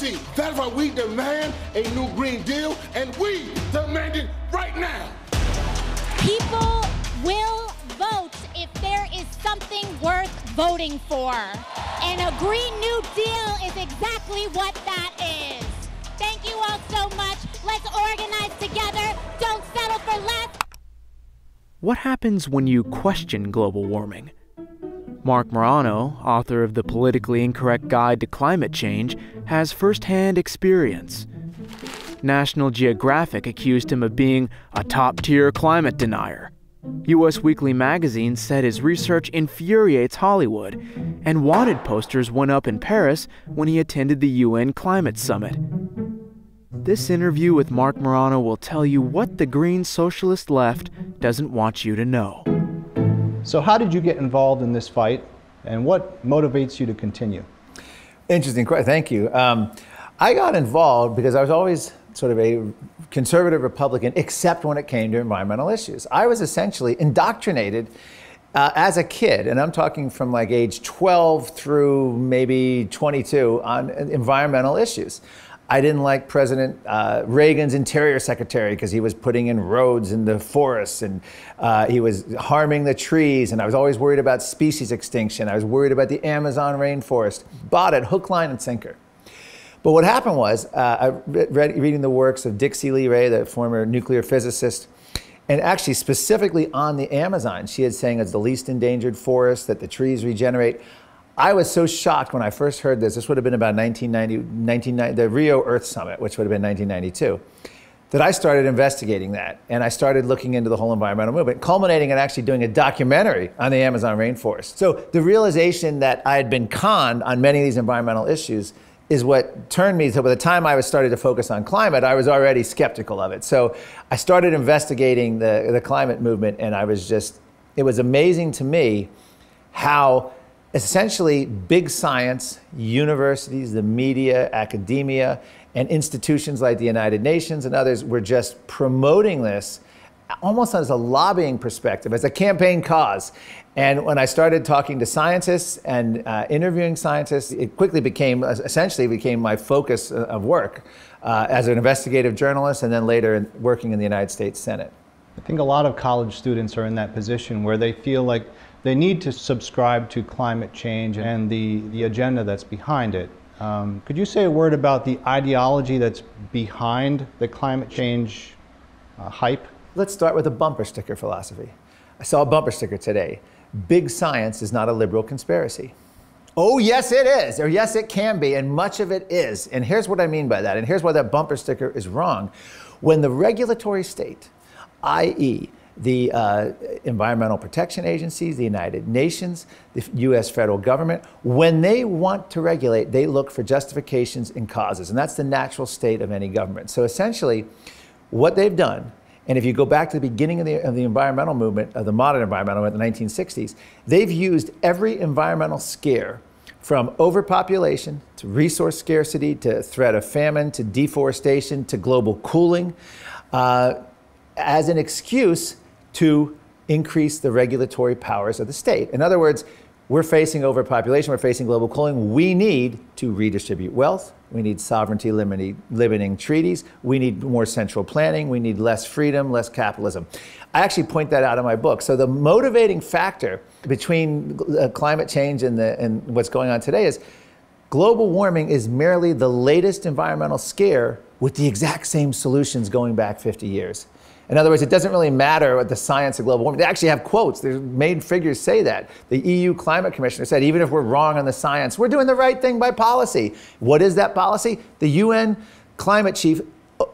unity. That's why we demand a new Green Deal, and we demand it right now. People will vote if there is something worth voting for. And a Green New Deal is exactly what that is. Thank you all so much. Let's organize together. Don't settle for less. What happens when you question global warming? Mark Morano, author of The Politically Incorrect Guide to Climate Change, has firsthand experience. National Geographic accused him of being a top tier climate denier. US Weekly magazine said his research infuriates Hollywood, and wanted posters went up in Paris when he attended the UN Climate Summit. This interview with Mark Morano will tell you what the green socialist left doesn't want you to know. So, how did you get involved in this fight, and what motivates you to continue? Interesting question. Thank you. Um, I got involved because I was always sort of a conservative Republican, except when it came to environmental issues. I was essentially indoctrinated uh, as a kid, and I'm talking from like age 12 through maybe 22 on uh, environmental issues. I didn't like President uh, Reagan's interior secretary because he was putting in roads in the forests and uh, he was harming the trees. And I was always worried about species extinction. I was worried about the Amazon rainforest. Bought it hook, line, and sinker. But what happened was, uh, I read reading the works of Dixie Lee Ray, the former nuclear physicist, and actually specifically on the Amazon, she had saying it's the least endangered forest, that the trees regenerate. I was so shocked when I first heard this. This would have been about 1990, 1990 the Rio Earth Summit, which would have been 1992 that I started investigating that. And I started looking into the whole environmental movement, culminating in actually doing a documentary on the Amazon rainforest. So the realization that I had been conned on many of these environmental issues is what turned me to by the time I was started to focus on climate, I was already skeptical of it. So I started investigating the, the climate movement and I was just, it was amazing to me how essentially big science, universities, the media, academia, and institutions like the United Nations and others were just promoting this almost as a lobbying perspective, as a campaign cause. And when I started talking to scientists and uh, interviewing scientists, it quickly became essentially became my focus uh, of work uh, as an investigative journalist and then later working in the United States Senate. I think a lot of college students are in that position where they feel like they need to subscribe to climate change and the, the agenda that's behind it. Um, could you say a word about the ideology that's behind the climate change uh, hype? Let's start with a bumper sticker philosophy. I saw a bumper sticker today. Big science is not a liberal conspiracy. Oh, yes, it is, or yes, it can be, and much of it is. And here's what I mean by that, and here's why that bumper sticker is wrong. When the regulatory state, i.e., the uh, environmental protection agencies, the United Nations, the US federal government, when they want to regulate, they look for justifications and causes. And that's the natural state of any government. So essentially, what they've done, and if you go back to the beginning of the, of the environmental movement, of the modern environmental movement, the 1960s, they've used every environmental scare from overpopulation to resource scarcity to threat of famine to deforestation to global cooling uh, as an excuse to increase the regulatory powers of the state. In other words, we're facing overpopulation, we're facing global cooling. We need to redistribute wealth. We need sovereignty limiting, limiting, treaties. We need more central planning. We need less freedom, less capitalism. I actually point that out in my book. So, the motivating factor between uh, climate change and, the, and what's going on today is global warming is merely the latest environmental scare with the exact same solutions going back 50 years. In other words, it doesn't really matter what the science of global warming. They actually have quotes. The main figures say that. The EU climate commissioner said, even if we're wrong on the science, we're doing the right thing by policy. What is that policy? The UN climate chief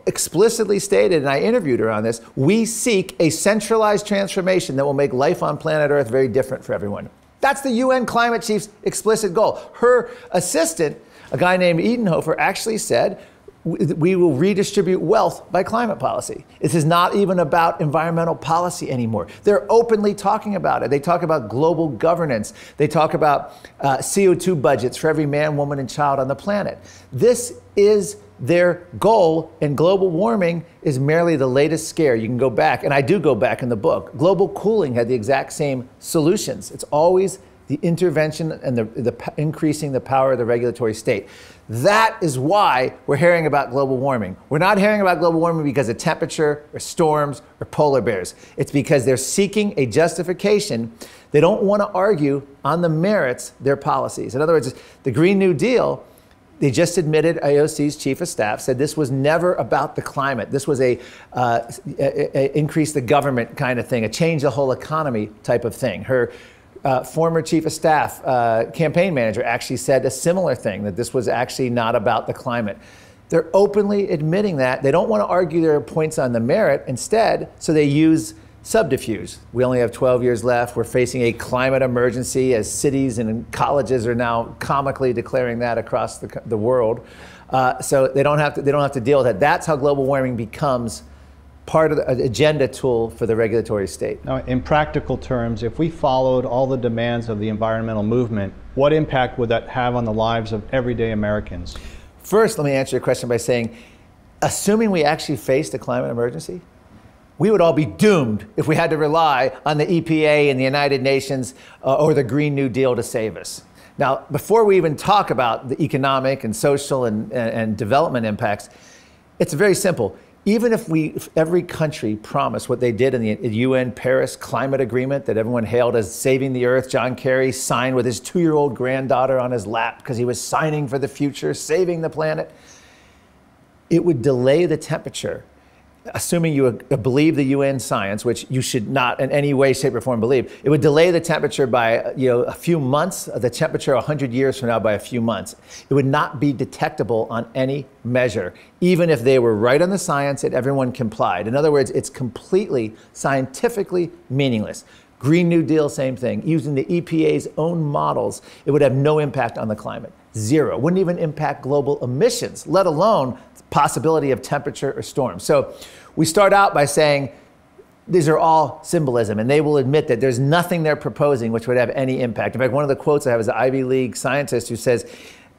explicitly stated, and I interviewed her on this, we seek a centralized transformation that will make life on planet Earth very different for everyone. That's the UN climate chief's explicit goal. Her assistant, a guy named Edenhofer, actually said, we will redistribute wealth by climate policy. This is not even about environmental policy anymore. They're openly talking about it. They talk about global governance. They talk about uh, CO2 budgets for every man, woman, and child on the planet. This is their goal, and global warming is merely the latest scare. You can go back, and I do go back in the book. Global cooling had the exact same solutions. It's always the intervention and the, the increasing the power of the regulatory state. That is why we're hearing about global warming. We're not hearing about global warming because of temperature or storms or polar bears. It's because they're seeking a justification. They don't want to argue on the merits their policies. In other words, the Green New Deal, they just admitted IOC's chief of staff said this was never about the climate. This was a, uh, a, a increase the government kind of thing, a change the whole economy type of thing. Her uh, former chief of staff, uh, campaign manager, actually said a similar thing that this was actually not about the climate. They're openly admitting that. They don't want to argue their points on the merit. Instead, so they use subterfuge. We only have 12 years left. We're facing a climate emergency as cities and colleges are now comically declaring that across the, the world. Uh, so they don't have to they don't have to deal with that. That's how global warming becomes part of the agenda tool for the regulatory state. Now, in practical terms, if we followed all the demands of the environmental movement, what impact would that have on the lives of everyday Americans? First, let me answer your question by saying, assuming we actually faced a climate emergency, we would all be doomed if we had to rely on the EPA and the United Nations uh, or the Green New Deal to save us. Now, before we even talk about the economic and social and, and, and development impacts, it's very simple even if we if every country promised what they did in the UN Paris climate agreement that everyone hailed as saving the earth, John Kerry signed with his 2-year-old granddaughter on his lap because he was signing for the future, saving the planet. It would delay the temperature assuming you believe the UN science, which you should not in any way, shape, or form believe, it would delay the temperature by you know a few months, the temperature 100 years from now by a few months. It would not be detectable on any measure, even if they were right on the science and everyone complied. In other words, it's completely scientifically meaningless. Green New Deal, same thing. Using the EPA's own models, it would have no impact on the climate zero. Wouldn't even impact global emissions, let alone the possibility of temperature or storm. So we start out by saying these are all symbolism, and they will admit that there's nothing they're proposing which would have any impact. In fact, one of the quotes I have is an Ivy League scientist who says,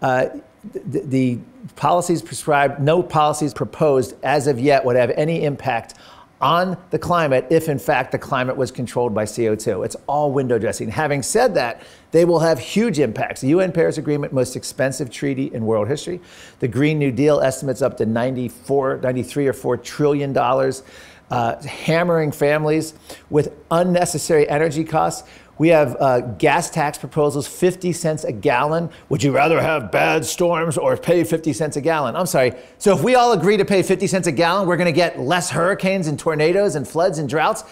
uh, the, the policies prescribed, no policies proposed as of yet would have any impact on the climate if, in fact, the climate was controlled by CO2. It's all window dressing. Having said that, they will have huge impacts. The UN Paris Agreement, most expensive treaty in world history. The Green New Deal estimates up to 94, 93 or 4 trillion dollars, uh, hammering families with unnecessary energy costs. We have uh, gas tax proposals, 50 cents a gallon. Would you rather have bad storms or pay 50 cents a gallon? I'm sorry. So if we all agree to pay 50 cents a gallon, we're going to get less hurricanes and tornadoes and floods and droughts.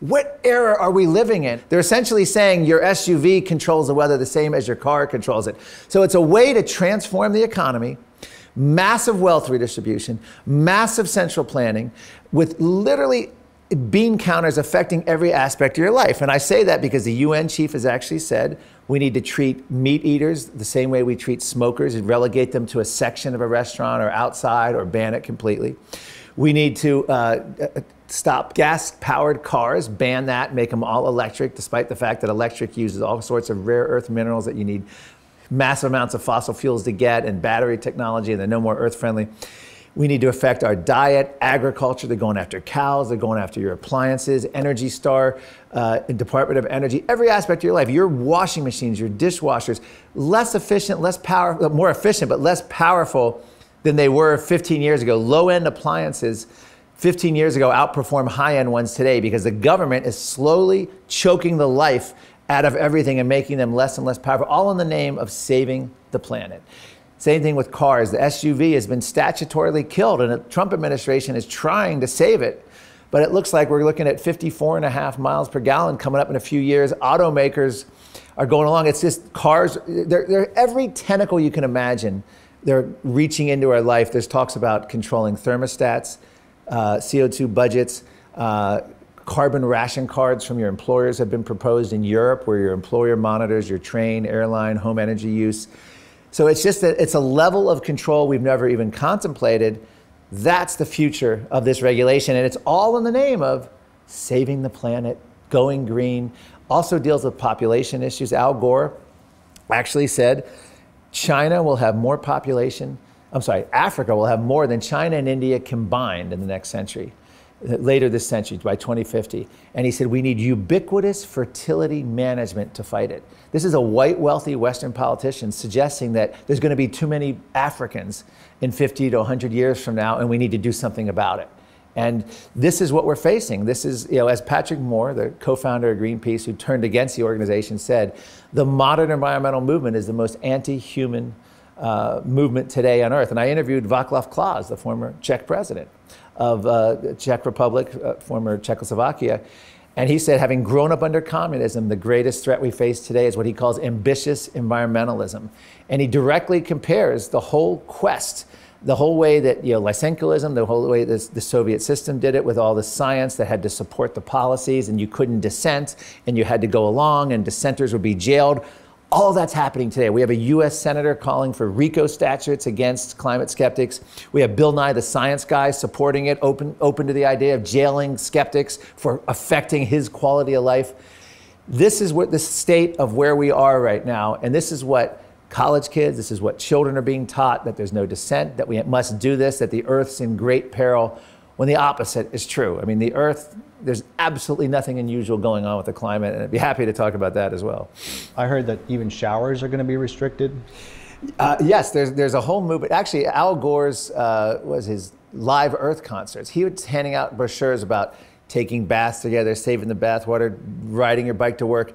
What era are we living in? They're essentially saying your SUV controls the weather the same as your car controls it. So it's a way to transform the economy, massive wealth redistribution, massive central planning, with literally bean counters affecting every aspect of your life. And I say that because the UN chief has actually said we need to treat meat eaters the same way we treat smokers and relegate them to a section of a restaurant or outside or ban it completely. We need to uh, uh stop gas powered cars, ban that, make them all electric, despite the fact that electric uses all sorts of rare earth minerals that you need massive amounts of fossil fuels to get and battery technology, and they're no more earth friendly. We need to affect our diet, agriculture. They're going after cows. They're going after your appliances, Energy Star, uh, Department of Energy, every aspect of your life. Your washing machines, your dishwashers, less efficient, less power, uh, more efficient, but less powerful than they were 15 years ago. Low end appliances 15 years ago outperform high end ones today because the government is slowly choking the life out of everything and making them less and less powerful, all in the name of saving the planet. Same thing with cars. The SUV has been statutorily killed, and the Trump administration is trying to save it. But it looks like we're looking at 54 and a half miles per gallon coming up in a few years. Automakers are going along. It's just cars, they're, they're every tentacle you can imagine. They're reaching into our life. There's talks about controlling thermostats, uh, CO2 budgets. Uh, carbon ration cards from your employers have been proposed in Europe, where your employer monitors your train, airline, home energy use. So it's just that it's a level of control we've never even contemplated. That's the future of this regulation. And it's all in the name of saving the planet, going green, also deals with population issues. Al Gore actually said China will have more population. I'm sorry, Africa will have more than China and India combined in the next century later this century, by 2050. And he said, We need ubiquitous fertility management to fight it. This is a white, wealthy Western politician suggesting that there's going to be too many Africans in 50 to 100 years from now, and we need to do something about it. And this is what we're facing. This is, you know, as Patrick Moore, the co founder of Greenpeace, who turned against the organization, said, the modern environmental movement is the most anti human uh, movement today on earth. And I interviewed Vaclav Klaus, the former Czech president of uh, Czech Republic, uh, former Czechoslovakia. And he said, having grown up under communism, the greatest threat we face today is what he calls ambitious environmentalism. And he directly compares the whole quest, the whole way that you know, Lysenkoism, the whole way this, the Soviet system did it with all the science that had to support the policies and you couldn't dissent and you had to go along and dissenters would be jailed. All that's happening today. We have a U.S. Senator calling for RICO statutes against climate skeptics. We have Bill Nye, the science guy, supporting it, open, open to the idea of jailing skeptics for affecting his quality of life. This is what the state of where we are right now, and this is what college kids, this is what children are being taught that there's no dissent, that we must do this, that the earth's in great peril, when the opposite is true. I mean, the earth there's absolutely nothing unusual going on with the climate, and I'd be happy to talk about that as well. I heard that even showers are going to be restricted. Uh, yes, there's there's a whole movement. Actually, Al Gore's uh, was his live Earth concerts. He was handing out brochures about taking baths together, saving the bathwater, riding your bike to work.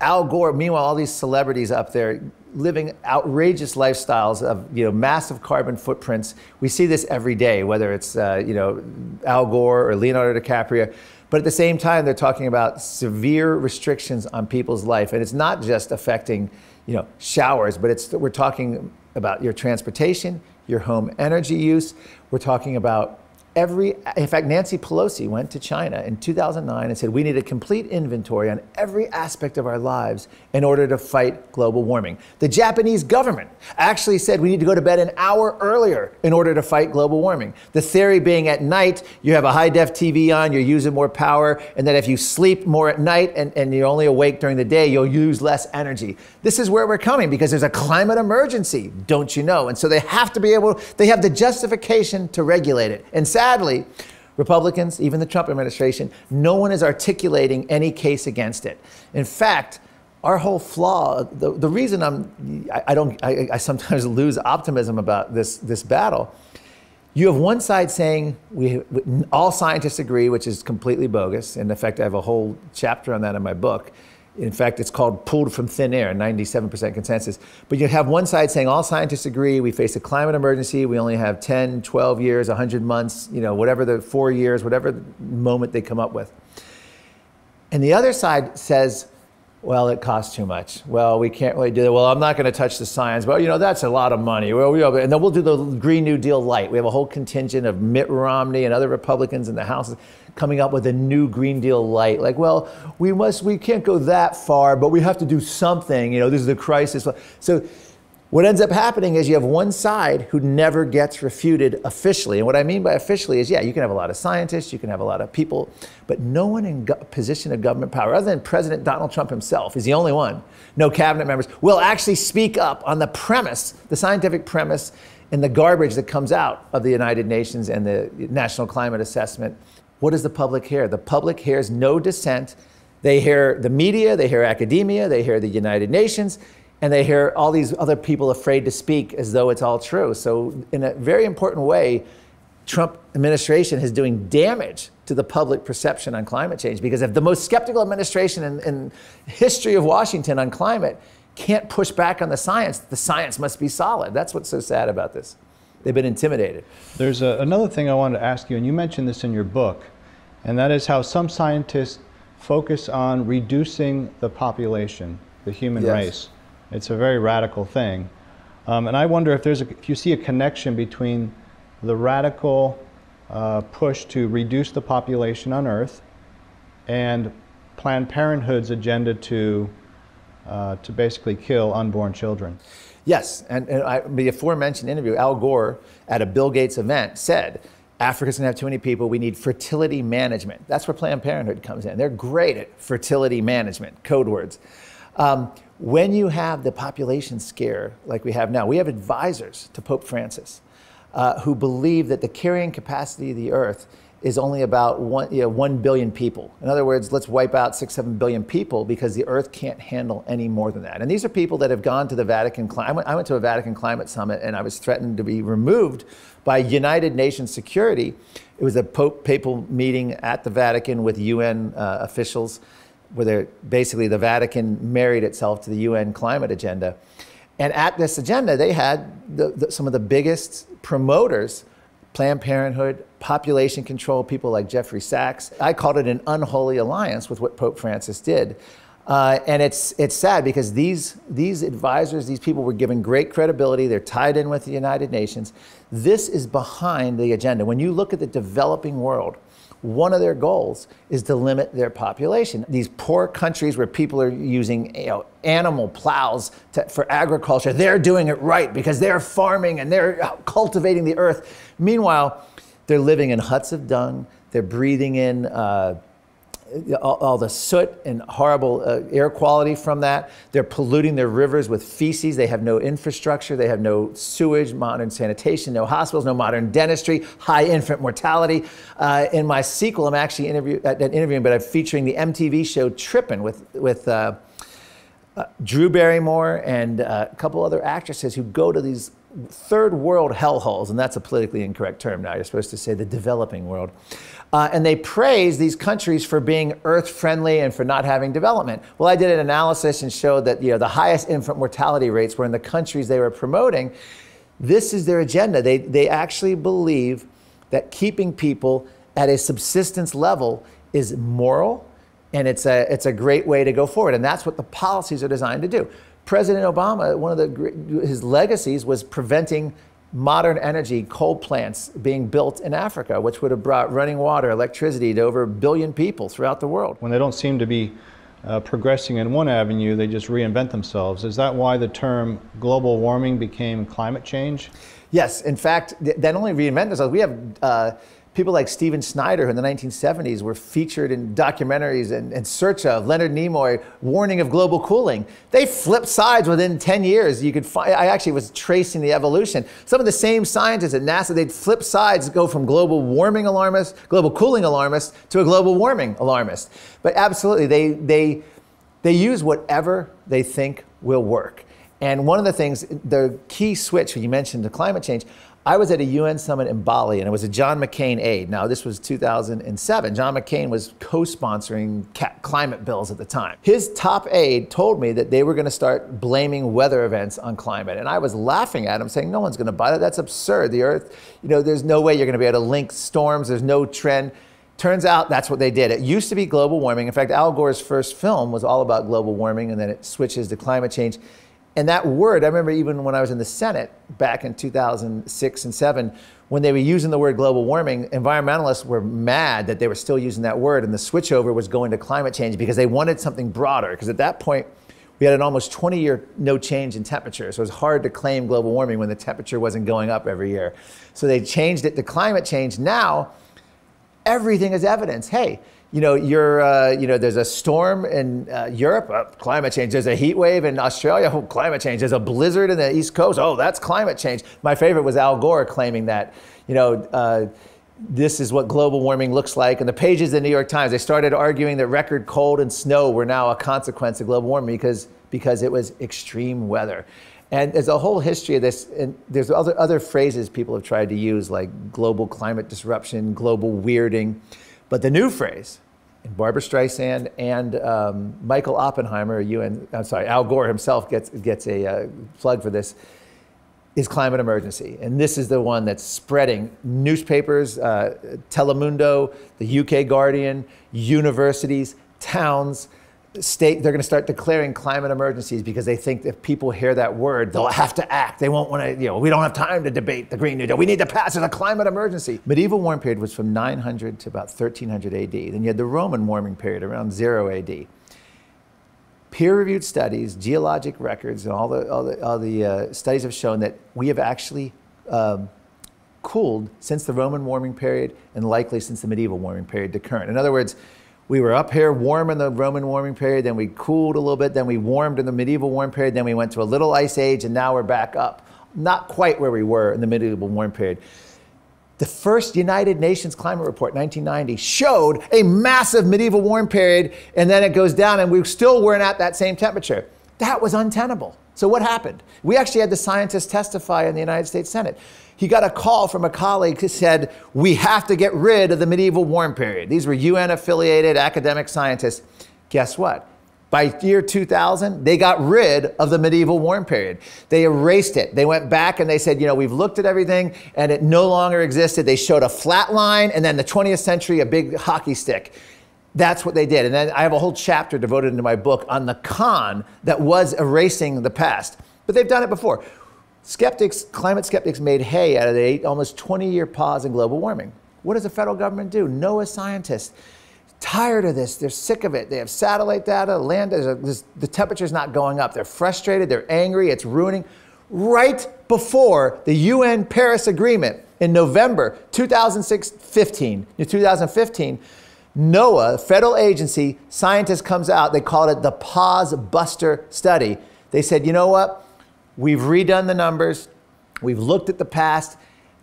Al Gore, meanwhile, all these celebrities up there living outrageous lifestyles of you know massive carbon footprints. We see this every day, whether it's uh, you know Al Gore or Leonardo DiCaprio. But at the same time, they're talking about severe restrictions on people's life. And it's not just affecting, you know, showers, but it's, we're talking about your transportation, your home energy use. We're talking about every, in fact, Nancy Pelosi went to China in 2009 and said, we need a complete inventory on every aspect of our lives in order to fight global warming. The Japanese government actually said we need to go to bed an hour earlier in order to fight global warming. The theory being at night, you have a high def TV on, you're using more power, and that if you sleep more at night and, and you're only awake during the day, you'll use less energy. This is where we're coming because there's a climate emergency, don't you know? And so they have to be able, they have the justification to regulate it. And sadly, Sadly, Republicans, even the Trump administration, no one is articulating any case against it. In fact, our whole flaw, the, the reason I'm, I, I don't, I, I sometimes lose optimism about this, this battle. You have one side saying we, all scientists agree, which is completely bogus. And in fact, I have a whole chapter on that in my book. In fact, it's called pulled from thin air, 97% consensus. But you have one side saying all scientists agree we face a climate emergency, we only have 10, 12 years, 100 months, you know, whatever the four years, whatever moment they come up with. And the other side says, well, it costs too much. Well, we can't really do that. Well, I'm not going to touch the science. Well, you know, that's a lot of money. Well, you know, and then we'll do the Green New Deal light. We have a whole contingent of Mitt Romney and other Republicans in the House coming up with a new Green Deal light. Like, well, we must, we can't go that far, but we have to do something. You know, this is a crisis. So, what ends up happening is you have one side who never gets refuted officially. And what I mean by officially is, yeah, you can have a lot of scientists, you can have a lot of people, but no one in go- position of government power, other than President Donald Trump himself, is the only one. No cabinet members will actually speak up on the premise, the scientific premise, and the garbage that comes out of the United Nations and the National Climate Assessment what does the public hear? The public hears no dissent. They hear the media, they hear academia, they hear the United Nations, and they hear all these other people afraid to speak as though it's all true. So, in a very important way, Trump administration is doing damage to the public perception on climate change because if the most skeptical administration in, in history of Washington on climate can't push back on the science, the science must be solid. That's what's so sad about this they've been intimidated. There's a, another thing I wanted to ask you, and you mentioned this in your book, and that is how some scientists focus on reducing the population, the human yes. race. It's a very radical thing. Um, and I wonder if there's a, if you see a connection between the radical uh, push to reduce the population on Earth and Planned Parenthood's agenda to uh, to basically kill unborn children. Yes, and, and I, the aforementioned interview, Al Gore at a Bill Gates event said, Africa's gonna have too many people. We need fertility management. That's where Planned Parenthood comes in. They're great at fertility management, code words. Um, when you have the population scare like we have now, we have advisors to Pope Francis uh, who believe that the carrying capacity of the earth is only about one, you know, 1 billion people. In other words, let's wipe out 6, 7 billion people because the earth can't handle any more than that. And these are people that have gone to the Vatican. I went, I went to a Vatican climate summit and I was threatened to be removed by United Nations Security. It was a Pope papal meeting at the Vatican with UN uh, officials where basically the Vatican married itself to the UN climate agenda. And at this agenda, they had the, the, some of the biggest promoters Planned Parenthood, population control, people like Jeffrey Sachs. I called it an unholy alliance with what Pope Francis did. Uh, and it's, it's sad because these, these advisors, these people were given great credibility. They're tied in with the United Nations. This is behind the agenda. When you look at the developing world, one of their goals is to limit their population. These poor countries where people are using you know, animal plows to, for agriculture, they're doing it right because they're farming and they're cultivating the earth. Meanwhile, they're living in huts of dung. They're breathing in uh, all, all, the soot and horrible uh, air quality from that. They're polluting their rivers with feces. They have no infrastructure. They have no sewage, modern sanitation, no hospitals, no modern dentistry, high infant mortality. Uh, in my sequel, I'm actually interview, uh, interviewing, but I'm featuring the MTV show Trippin' with, with uh, uh, Drew Barrymore and uh, a couple other actresses who go to these third world hellholes, and that's a politically incorrect term now. You're supposed to say the developing world. Uh, and they praise these countries for being earth friendly and for not having development. Well, I did an analysis and showed that you know, the highest infant mortality rates were in the countries they were promoting. This is their agenda. They, they actually believe that keeping people at a subsistence level is moral and it's a, it's a great way to go forward. And that's what the policies are designed to do. President Obama, one of the, his legacies was preventing modern energy coal plants being built in Africa, which would have brought running water, electricity to over a billion people throughout the world. When they don't seem to be uh, progressing in one avenue, they just reinvent themselves. Is that why the term global warming became climate change? Yes. In fact, they not only reinvent themselves, we have uh, people like Steven Snyder, who in the 1970s were featured in documentaries and in search of Leonard Nimoy, warning of global cooling. They flipped sides within 10 years. You could find, I actually was tracing the evolution. Some of the same scientists at NASA, they'd flip sides, go from global warming alarmist, global cooling alarmist to a global warming alarmist. But absolutely, they, they, they use whatever they think will work. And one of the things, the key switch, you mentioned the climate change, I was at a UN summit in Bali, and it was a John McCain aid. Now, this was 2007. John McCain was co sponsoring climate bills at the time. His top aide told me that they were going to start blaming weather events on climate. And I was laughing at him, saying, No one's going to buy that. That's absurd. The earth, you know, there's no way you're going to be able to link storms, there's no trend. Turns out that's what they did. It used to be global warming. In fact, Al Gore's first film was all about global warming, and then it switches to climate change. And that word, I remember even when I was in the Senate back in 2006 and 7, when they were using the word global warming, environmentalists were mad that they were still using that word, and the switchover was going to climate change because they wanted something broader. Because at that point, we had an almost 20 year no change in temperature. So it was hard to claim global warming when the temperature wasn't going up every year. So they changed it to climate change. Now, everything is evidence. Hey, you know, you're, uh, you know, there's a storm in uh, Europe, uh, climate change. There's a heat wave in Australia, oh, climate change. There's a blizzard in the East Coast, oh, that's climate change. My favorite was Al Gore claiming that, you know, uh, this is what global warming looks like. And the pages of the New York Times, they started arguing that record cold and snow were now a consequence of global warming because, because it was extreme weather. And there's a whole history of this, and there's other, other phrases people have tried to use, like global climate disruption, global weirding. But the new phrase, and Barbara Streisand and um, Michael Oppenheimer, UN, I'm sorry, Al Gore himself gets, gets a uh, plug for this, is climate emergency. And this is the one that's spreading. Newspapers, uh, Telemundo, the UK Guardian, universities, towns, state they're going to start declaring climate emergencies because they think if people hear that word they'll have to act they won't want to you know we don't have time to debate the green new deal we need to pass it a climate emergency medieval Warm period was from 900 to about 1300 ad then you had the roman warming period around 0 ad peer-reviewed studies geologic records and all the all the, all the uh, studies have shown that we have actually um, cooled since the roman warming period and likely since the medieval warming period to current in other words we were up here warm in the Roman warming period, then we cooled a little bit, then we warmed in the medieval warm period, then we went to a little ice age, and now we're back up. Not quite where we were in the medieval warm period. The first United Nations climate report, 1990, showed a massive medieval warm period, and then it goes down, and we still weren't at that same temperature. That was untenable. So, what happened? We actually had the scientists testify in the United States Senate he got a call from a colleague who said, We have to get rid of the medieval warm period. These were UN affiliated academic scientists. Guess what? By year 2000, they got rid of the medieval warm period. They erased it. They went back and they said, you know, we've looked at everything and it no longer existed. They showed a flat line and then the 20th century, a big hockey stick. That's what they did. And then I have a whole chapter devoted into my book on the con that was erasing the past. But they've done it before. Skeptics, climate skeptics made hay out of the almost 20 year pause in global warming. What does the federal government do? NOAA scientists tired of this. They're sick of it. They have satellite data, land, a, this, the temperature's not going up. They're frustrated. They're angry. It's ruining. Right before the UN Paris Agreement in November 2015, 2015, NOAA, federal agency, scientists comes out. They called it the Pause Buster Study. They said, you know what? We've redone the numbers. We've looked at the past.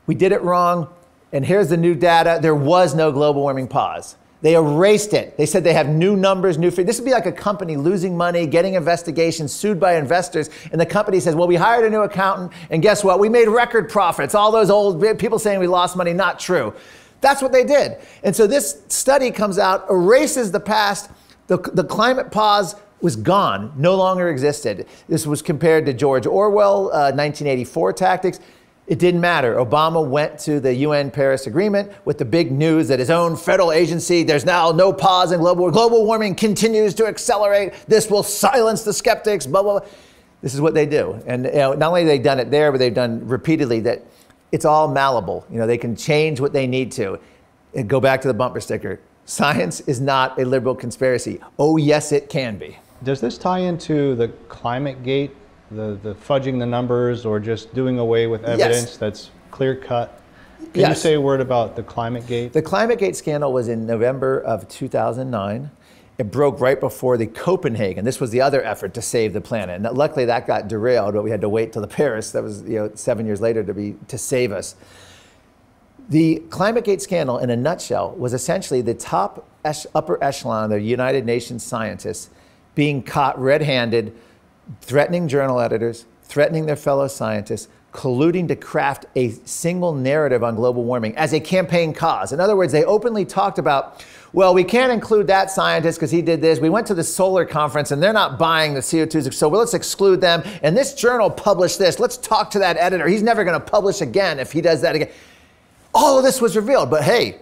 We did it wrong. And here's the new data. There was no global warming pause. They erased it. They said they have new numbers, new figures. This would be like a company losing money, getting investigations, sued by investors, and the company says, "Well, we hired a new accountant, and guess what? We made record profits. All those old people saying we lost money, not true." That's what they did. And so this study comes out, erases the past, the, the climate pause was gone, no longer existed. This was compared to George Orwell, uh, 1984 tactics. It didn't matter. Obama went to the UN Paris Agreement with the big news that his own federal agency, there's now no pause in global global warming continues to accelerate. This will silence the skeptics, blah blah. blah. This is what they do. And you know, not only have they done it there, but they've done repeatedly that it's all malleable. You know, they can change what they need to. And go back to the bumper sticker. Science is not a liberal conspiracy. Oh yes, it can be. Does this tie into the climate gate, the, the fudging the numbers or just doing away with evidence yes. that's clear cut? Can yes. you say a word about the climate gate? The climate gate scandal was in November of 2009. It broke right before the Copenhagen. This was the other effort to save the planet. And luckily that got derailed, but we had to wait till the Paris, that was you know, seven years later to be to save us. The ClimateGate scandal, in a nutshell, was essentially the top upper echelon of the United Nations scientists being caught red handed, threatening journal editors, threatening their fellow scientists, colluding to craft a single narrative on global warming as a campaign cause. In other words, they openly talked about, well, we can't include that scientist because he did this. We went to the solar conference and they're not buying the CO2, so let's exclude them. And this journal published this. Let's talk to that editor. He's never going to publish again if he does that again. All of this was revealed, but hey,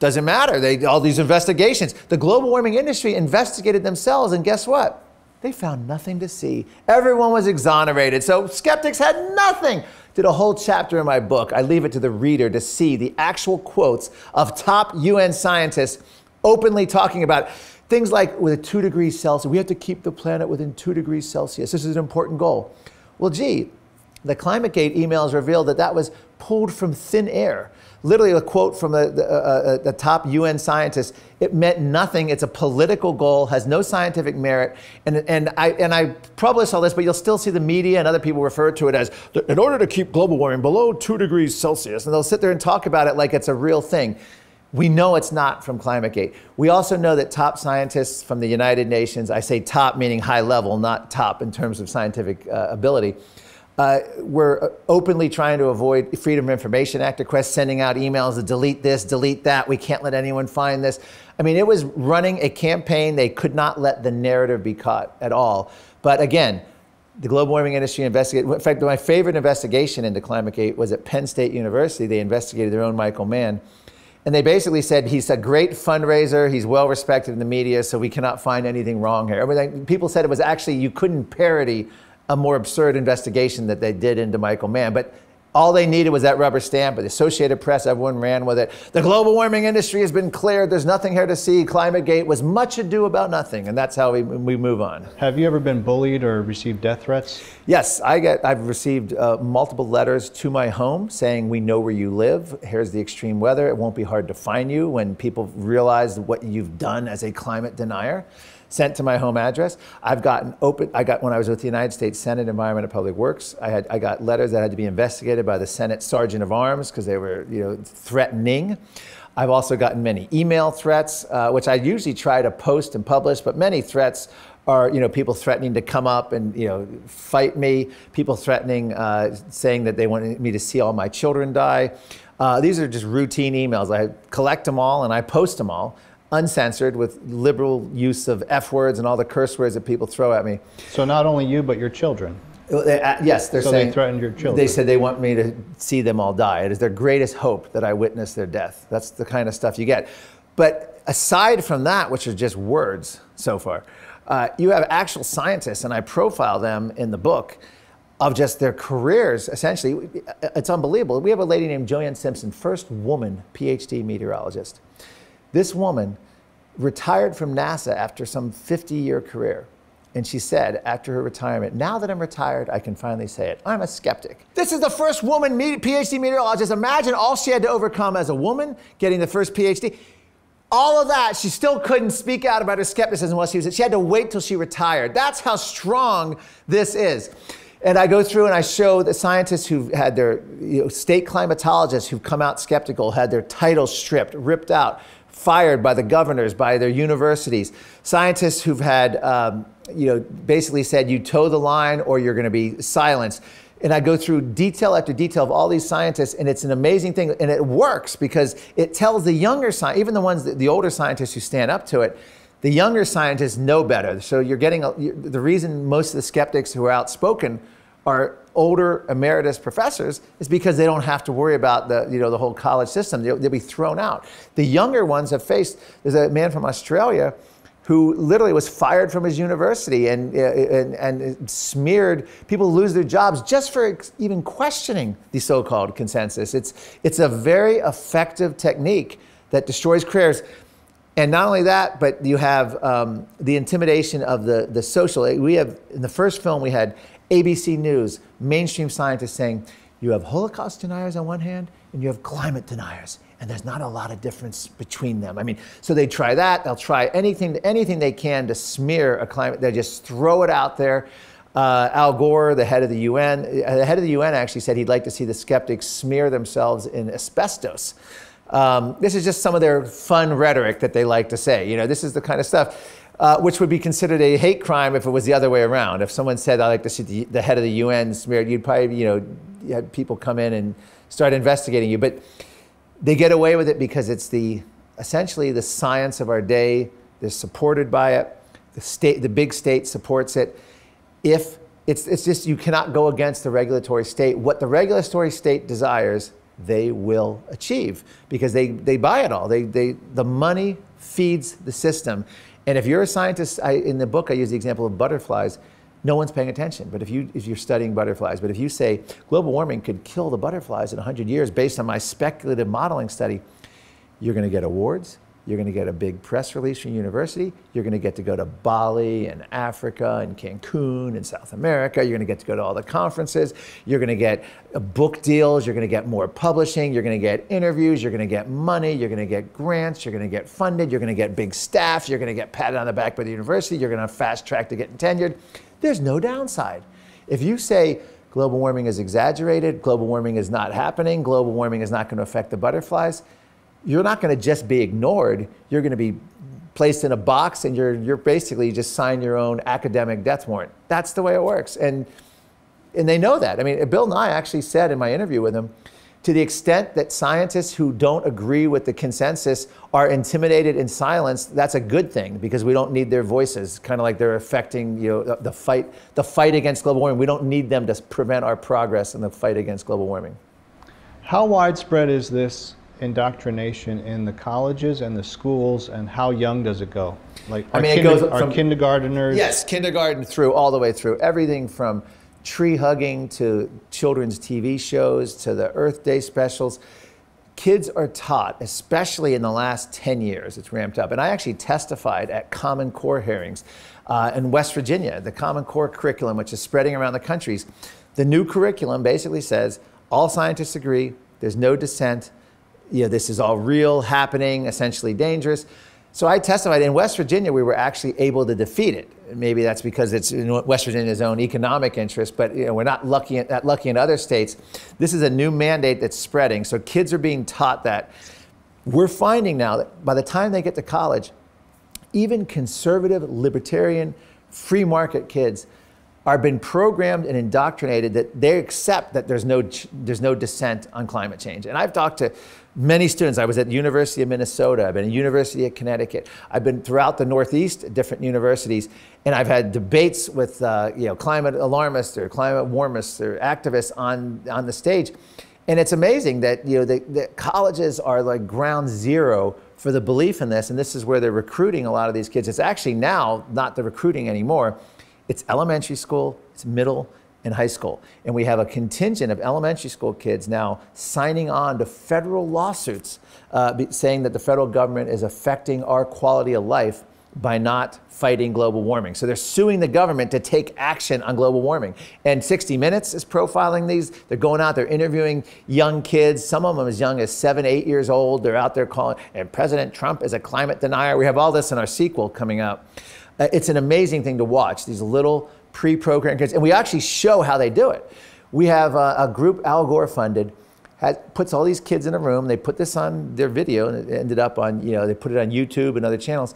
doesn't matter. They all these investigations. The global warming industry investigated themselves, and guess what? They found nothing to see. Everyone was exonerated. So skeptics had nothing. Did a whole chapter in my book. I leave it to the reader to see the actual quotes of top UN scientists openly talking about things like with a two degrees Celsius, we have to keep the planet within two degrees Celsius. This is an important goal. Well, gee, the ClimateGate emails revealed that that was pulled from thin air literally a quote from a, a, a, a, top UN scientist. It meant nothing. It's a political goal, has no scientific merit. And, and, I, and I publish all this, but you'll still see the media and other people refer to it as in order to keep global warming below two degrees Celsius. And they'll sit there and talk about it like it's a real thing. We know it's not from ClimateGate. We also know that top scientists from the United Nations, I say top meaning high level, not top in terms of scientific uh, ability, uh, we're uh, openly trying to avoid Freedom of Information Act requests, sending out emails to delete this, delete that. We can't let anyone find this. I mean, it was running a campaign. They could not let the narrative be caught at all. But again, the global warming industry investigated. In fact, my favorite investigation into ClimateGate was at Penn State University. They investigated their own Michael Mann. And they basically said he's a great fundraiser, he's well respected in the media, so we cannot find anything wrong here. I mean, people said it was actually, you couldn't parody a more absurd investigation that they did into Michael Mann. But all they needed was that rubber stamp, but the Associated Press, everyone ran with it. The global warming industry has been cleared. There's nothing here to see. Climate Gate was much ado about nothing, and that's how we, we move on. Have you ever been bullied or received death threats? Yes, I get, I've received uh, multiple letters to my home saying, We know where you live. Here's the extreme weather. It won't be hard to find you when people realize what you've done as a climate denier sent to my home address. I've gotten open, I got, when I was with the United States Senate Environment and Public Works, I, had, I got letters that had to be investigated by the Senate Sergeant of Arms because they were, you know, threatening. I've also gotten many email threats, uh, which I usually try to post and publish, but many threats are you know people threatening to come up and you know fight me, people threatening uh, saying that they want me to see all my children die. Uh, these are just routine emails. I collect them all and I post them all uncensored with liberal use of F words and all the curse words that people throw at me. So not only you, but your children. Uh, uh, yes, they're so saying. they threatened your children. They said they want me to see them all die. It is their greatest hope that I witness their death. That's the kind of stuff you get. But aside from that, which are just words so far, uh, you have actual scientists, and I profile them in the book of just their careers, essentially. It's unbelievable. We have a lady named Joanne Simpson, first woman PhD meteorologist. This woman retired from NASA after some 50 year career. And she said after her retirement, now that I'm retired, I can finally say it. I'm a skeptic. This is the first woman PhD meteorologist. Imagine all she had to overcome as a woman getting the first PhD. All of that, she still couldn't speak out about her skepticism while she was. She had to wait till she retired. That's how strong this is. And I go through and I show the scientists who've had their you know, state climatologists who've come out skeptical, had their titles stripped, ripped out, fired by the governors, by their universities, scientists who've had, um, you know, basically said, you toe the line or you're going to be silenced. And I go through detail after detail of all these scientists, and it's an amazing thing. And it works because it tells the younger scientists, even the ones, that, the older scientists who stand up to it, the younger scientists know better. So you're getting a, the reason most of the skeptics who are outspoken are older emeritus professors is because they don't have to worry about the, you know, the whole college system. They'll, they'll be thrown out. The younger ones have faced, there's a man from Australia who literally was fired from his university and, uh, and, and, smeared. People lose their jobs just for even questioning the so called consensus. It's, it's a very effective technique that destroys careers. And not only that, but you have um, the intimidation of the, the social. We have, in the first film, we had ABC News, mainstream scientists saying you have Holocaust deniers on one hand and you have climate deniers, and there's not a lot of difference between them. I mean, so they try that, they'll try anything, anything they can to smear a climate, they just throw it out there. Uh, Al Gore, the head of the UN, uh, the head of the UN actually said he'd like to see the skeptics smear themselves in asbestos. Um, this is just some of their fun rhetoric that they like to say. You know, this is the kind of stuff uh, which would be considered a hate crime if it was the other way around. If someone said, "I like to see the, the head of the UN smeared," you'd probably, you know, have people come in and start investigating you. But they get away with it because it's the essentially the science of our day. They're supported by it. The state, the big state, supports it. If it's, it's just you cannot go against the regulatory state. What the regulatory state desires, they will achieve because they, they buy it all. They, they, the money feeds the system. And if you're a scientist, I, in the book I use the example of butterflies. No one's paying attention. But if you if you're studying butterflies, but if you say global warming could kill the butterflies in 100 years based on my speculative modeling study, you're going to get awards. You're going to get a big press release from university. You're going to get to go to Bali and Africa and Cancun and South America. You're going to get to go to all the conferences. You're going to get book deals. You're going to get more publishing. You're going to get interviews. You're going to get money. You're going to get grants. You're going to get funded. You're going to get big staff. You're going to get patted on the back by the university. You're going to fast track to getting tenured. There's no downside. If you say, global warming is exaggerated, global warming is not happening, global warming is not going to affect the butterflies, you're not going to just be ignored. You're going to be placed in a box and you're, you're basically just sign your own academic death warrant. That's the way it works. And, and they know that. I mean, Bill Nye actually said in my interview with him, to the extent that scientists who don't agree with the consensus are intimidated and silenced, that's a good thing because we don't need their voices. Kind of like they're affecting, you know, the, the fight, the fight against global warming. We don't need them to prevent our progress in the fight against global warming. How widespread is this indoctrination in the colleges and the schools, and how young does it go? Like, I mean, it goes from, our kindergarteners. Yes, kindergarten through all the way through everything from tree hugging to children's TV shows to the Earth Day specials. Kids are taught, especially in the last 10 years, it's ramped up. And I actually testified at Common Core hearings uh, in West Virginia, the Common Core curriculum, which is spreading around the countries. The new curriculum basically says all scientists agree, there's no dissent, you know, this is all real, happening, essentially dangerous. So I testified in West Virginia, we were actually able to defeat it. Maybe that's because it's in West Virginia's own economic interest, but you know, we're not lucky, lucky in other states. This is a new mandate that's spreading, so kids are being taught that. We're finding now that by the time they get to college, even conservative, libertarian, free market kids are been programmed and indoctrinated that they accept that there's no, there's no dissent on climate change. And I've talked to many students. I was at the University of Minnesota. I've been at University of Connecticut. I've been throughout the Northeast at different universities, and I've had debates with uh, you know climate alarmists or climate warmists or activists on on the stage. And it's amazing that you know the, the colleges are like ground zero for the belief in this, and this is where they're recruiting a lot of these kids. It's actually now not the recruiting anymore. It's elementary school, it's middle, in high school. And we have a contingent of elementary school kids now signing on to federal lawsuits uh, saying that the federal government is affecting our quality of life by not fighting global warming. So they're suing the government to take action on global warming. And 60 Minutes is profiling these. They're going out, they're interviewing young kids, some of them as young as seven, eight years old. They're out there calling, and President Trump is a climate denier. We have all this in our sequel coming up. Uh, it's an amazing thing to watch, these little pre-programmed kids, and we actually show how they do it. We have a, a group Al Gore funded has, puts all these kids in a room. They put this on their video, and it ended up on you know they put it on YouTube and other channels,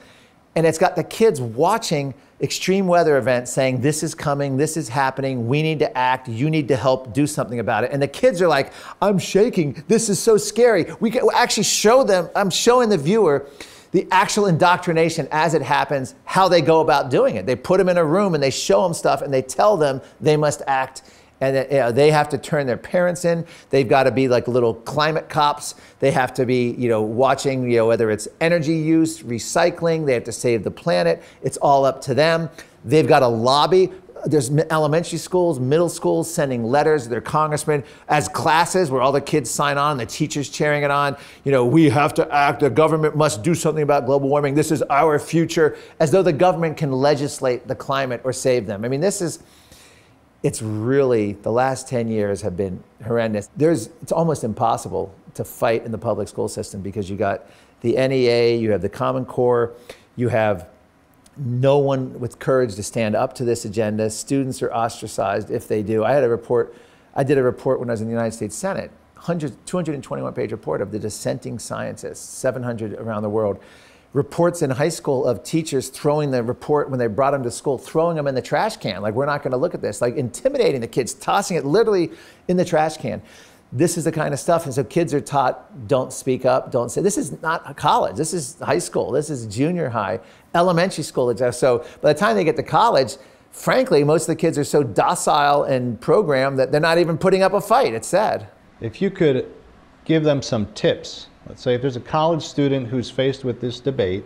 and it's got the kids watching extreme weather events, saying this is coming, this is happening, we need to act, you need to help do something about it, and the kids are like, I'm shaking, this is so scary. We, can, we actually show them. I'm showing the viewer the actual indoctrination as it happens, how they go about doing it. They put them in a room and they show them stuff and they tell them they must act and you know, they have to turn their parents in. They've got to be like little climate cops. They have to be, you know, watching, you know, whether it's energy use, recycling. They have to save the planet. It's all up to them. They've got to lobby there's elementary schools, middle schools sending letters to their congressmen as classes where all the kids sign on, the teachers cheering it on. You know, we have to act. The government must do something about global warming. This is our future, as though the government can legislate the climate or save them. I mean, this is. It's really the last 10 years have been horrendous. There's it's almost impossible to fight in the public school system because you got the NEA, you have the Common Core, you have no one with courage to stand up to this agenda. Students are ostracized if they do. I had a report, I did a report when I was in the United States Senate, 221 page report of the dissenting scientists, 700 around the world. Reports in high school of teachers throwing the report when they brought them to school, throwing them in the trash can, like, we're not going to look at this, like intimidating the kids, tossing it literally in the trash can this is the kind of stuff. And so kids are taught, don't speak up, don't say, this is not college, this is high school, this is junior high elementary school adjust. So by the time they get to college, frankly, most of the kids are so docile and programmed that they're not even putting up a fight. It's sad. If you could give them some tips, let's say if there's a college student who's faced with this debate,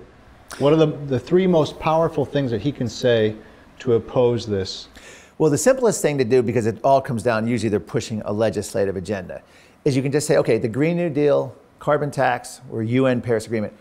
what are the, the three most powerful things that he can say to oppose this? Well, the simplest thing to do, because it all comes down, usually they're pushing a legislative agenda, is you can just say, okay, the Green New Deal, carbon tax, or UN Paris Agreement,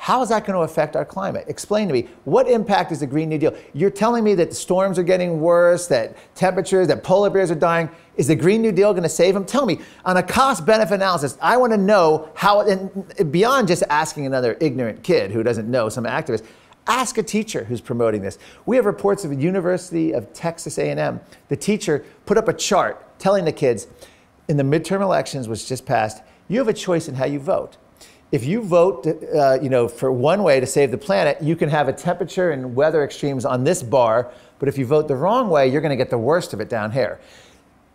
how is that going to affect our climate? Explain to me, what impact is the Green New Deal? You're telling me that storms are getting worse, that temperatures, that polar bears are dying. Is the Green New Deal going to save them? Tell me, on a cost benefit analysis, I want to know how, and beyond just asking another ignorant kid who doesn't know, some activist, ask a teacher who's promoting this. We have reports of the University of Texas A&M. The teacher put up a chart telling the kids, in the midterm elections, which just passed, you have a choice in how you vote if you vote, uh, you know, for one way to save the planet, you can have a temperature and weather extremes on this bar, but if you vote the wrong way, you're going to get the worst of it down here.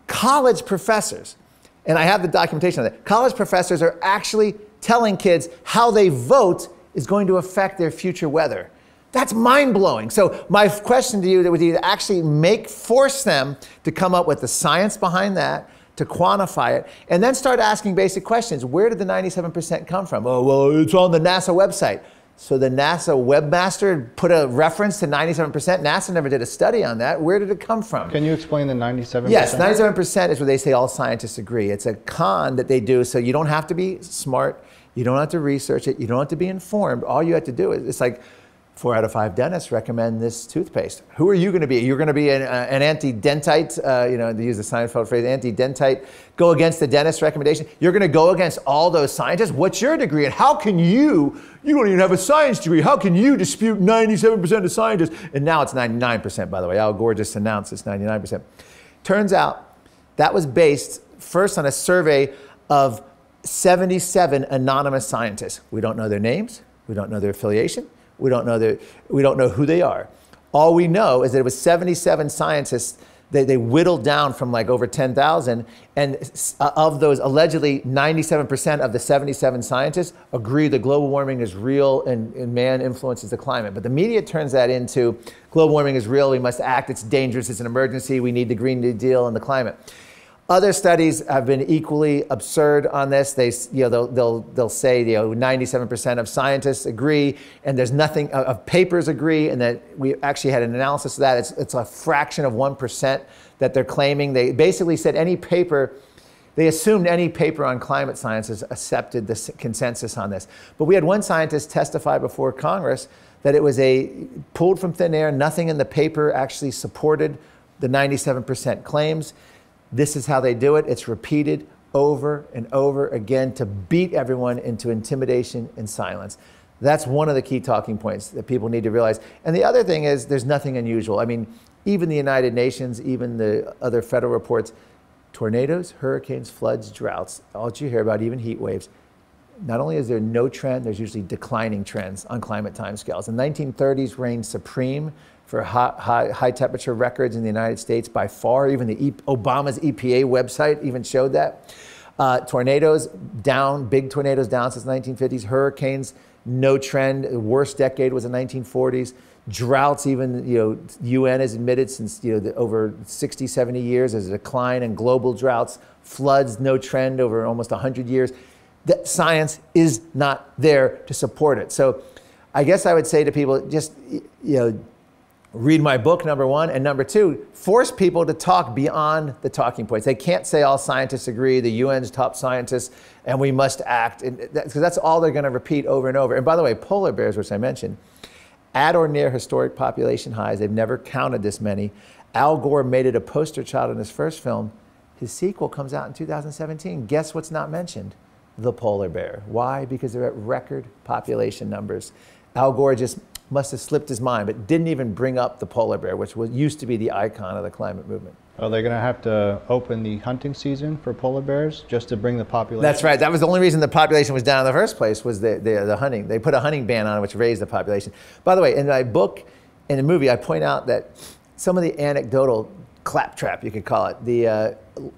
College professors, and I have the documentation of that. College professors are actually telling kids how they vote is going to affect their future weather. That's mind blowing. So, my question to you would be to actually make, force them to come up with the science behind that, to quantify it, and then start asking basic questions. Where did the 97% come from? Oh, well, it's on the NASA website. So the NASA webmaster put a reference to 97%. NASA never did a study on that. Where did it come from? Can you explain the 97%? Yes, 97% is what they say all scientists agree. It's a con that they do, so you don't have to be smart. You don't have to research it. You don't have to be informed. All you have to do is, it's like, four out of five dentists recommend this toothpaste. Who are you going to be? You're going to be an, uh, an anti-dentite, uh, you know, to use the Seinfeld phrase, anti-dentite, go against the dentist recommendation. You're going to go against all those scientists. What's your degree? And how can you, you don't even have a science degree. How can you dispute 97% of scientists? And now it's 99%, by the way. Al Gore just announced it's 99%. Turns out that was based first on a survey of 77 anonymous scientists. We don't know their names. We don't know their affiliation. We don't know, their, we don't know who they are. All we know is that it was 77 scientists they, they whittled down from like over 10,000. And uh, of those, allegedly 97% of the 77 scientists agree that global warming is real and, and, man influences the climate. But the media turns that into global warming is real, we must act, it's dangerous, it's an emergency, we need the Green New Deal and the climate. Other studies have been equally absurd on this. They, you know, they'll, they'll, they'll say you know, 97% of scientists agree, and there's nothing uh, of papers agree, and that we actually had an analysis of that. It's, it's a fraction of 1% that they're claiming. They basically said any paper, they assumed any paper on climate sciences accepted the consensus on this. But we had one scientist testify before Congress that it was a pulled from thin air, nothing in the paper actually supported the 97% claims. This is how they do it. It's repeated over and over again to beat everyone into intimidation and silence. That's one of the key talking points that people need to realize. And the other thing is, there's nothing unusual. I mean, even the United Nations, even the other federal reports, tornadoes, hurricanes, floods, droughts, all that you hear about, even heat waves. Not only is there no trend, there's usually declining trends on climate timescales. The 1930s reigned supreme for high, high, high, temperature records in the United States by far. Even the e Obama's EPA website even showed that. Uh, tornadoes down, big tornadoes down since 1950s. Hurricanes, no trend. The worst decade was the 1940s. Droughts, even you know, UN has admitted since you know the, over 60, 70 years, there's a decline in global droughts. Floods, no trend over almost 100 years. That science is not there to support it. So, I guess I would say to people, just you know read my book, number one. And number two, force people to talk beyond the talking points. They can't say all scientists agree, the UN's top scientists, and we must act. Because that, that's all they're going to repeat over and over. And by the way, polar bears, which I mentioned, at or near historic population highs, they've never counted this many. Al Gore made it a poster child in his first film. His sequel comes out in 2017. Guess what's not mentioned? The polar bear. Why? Because they're at record population numbers. Al Gore just must have slipped his mind, but didn't even bring up the polar bear, which was, used to be the icon of the climate movement. Are they going to have to open the hunting season for polar bears just to bring the population? That's right. That was the only reason the population was down in the first place was the, the, the hunting. They put a hunting ban on, which raised the population. By the way, in my book, in the movie, I point out that some of the anecdotal claptrap, you could call it, the uh,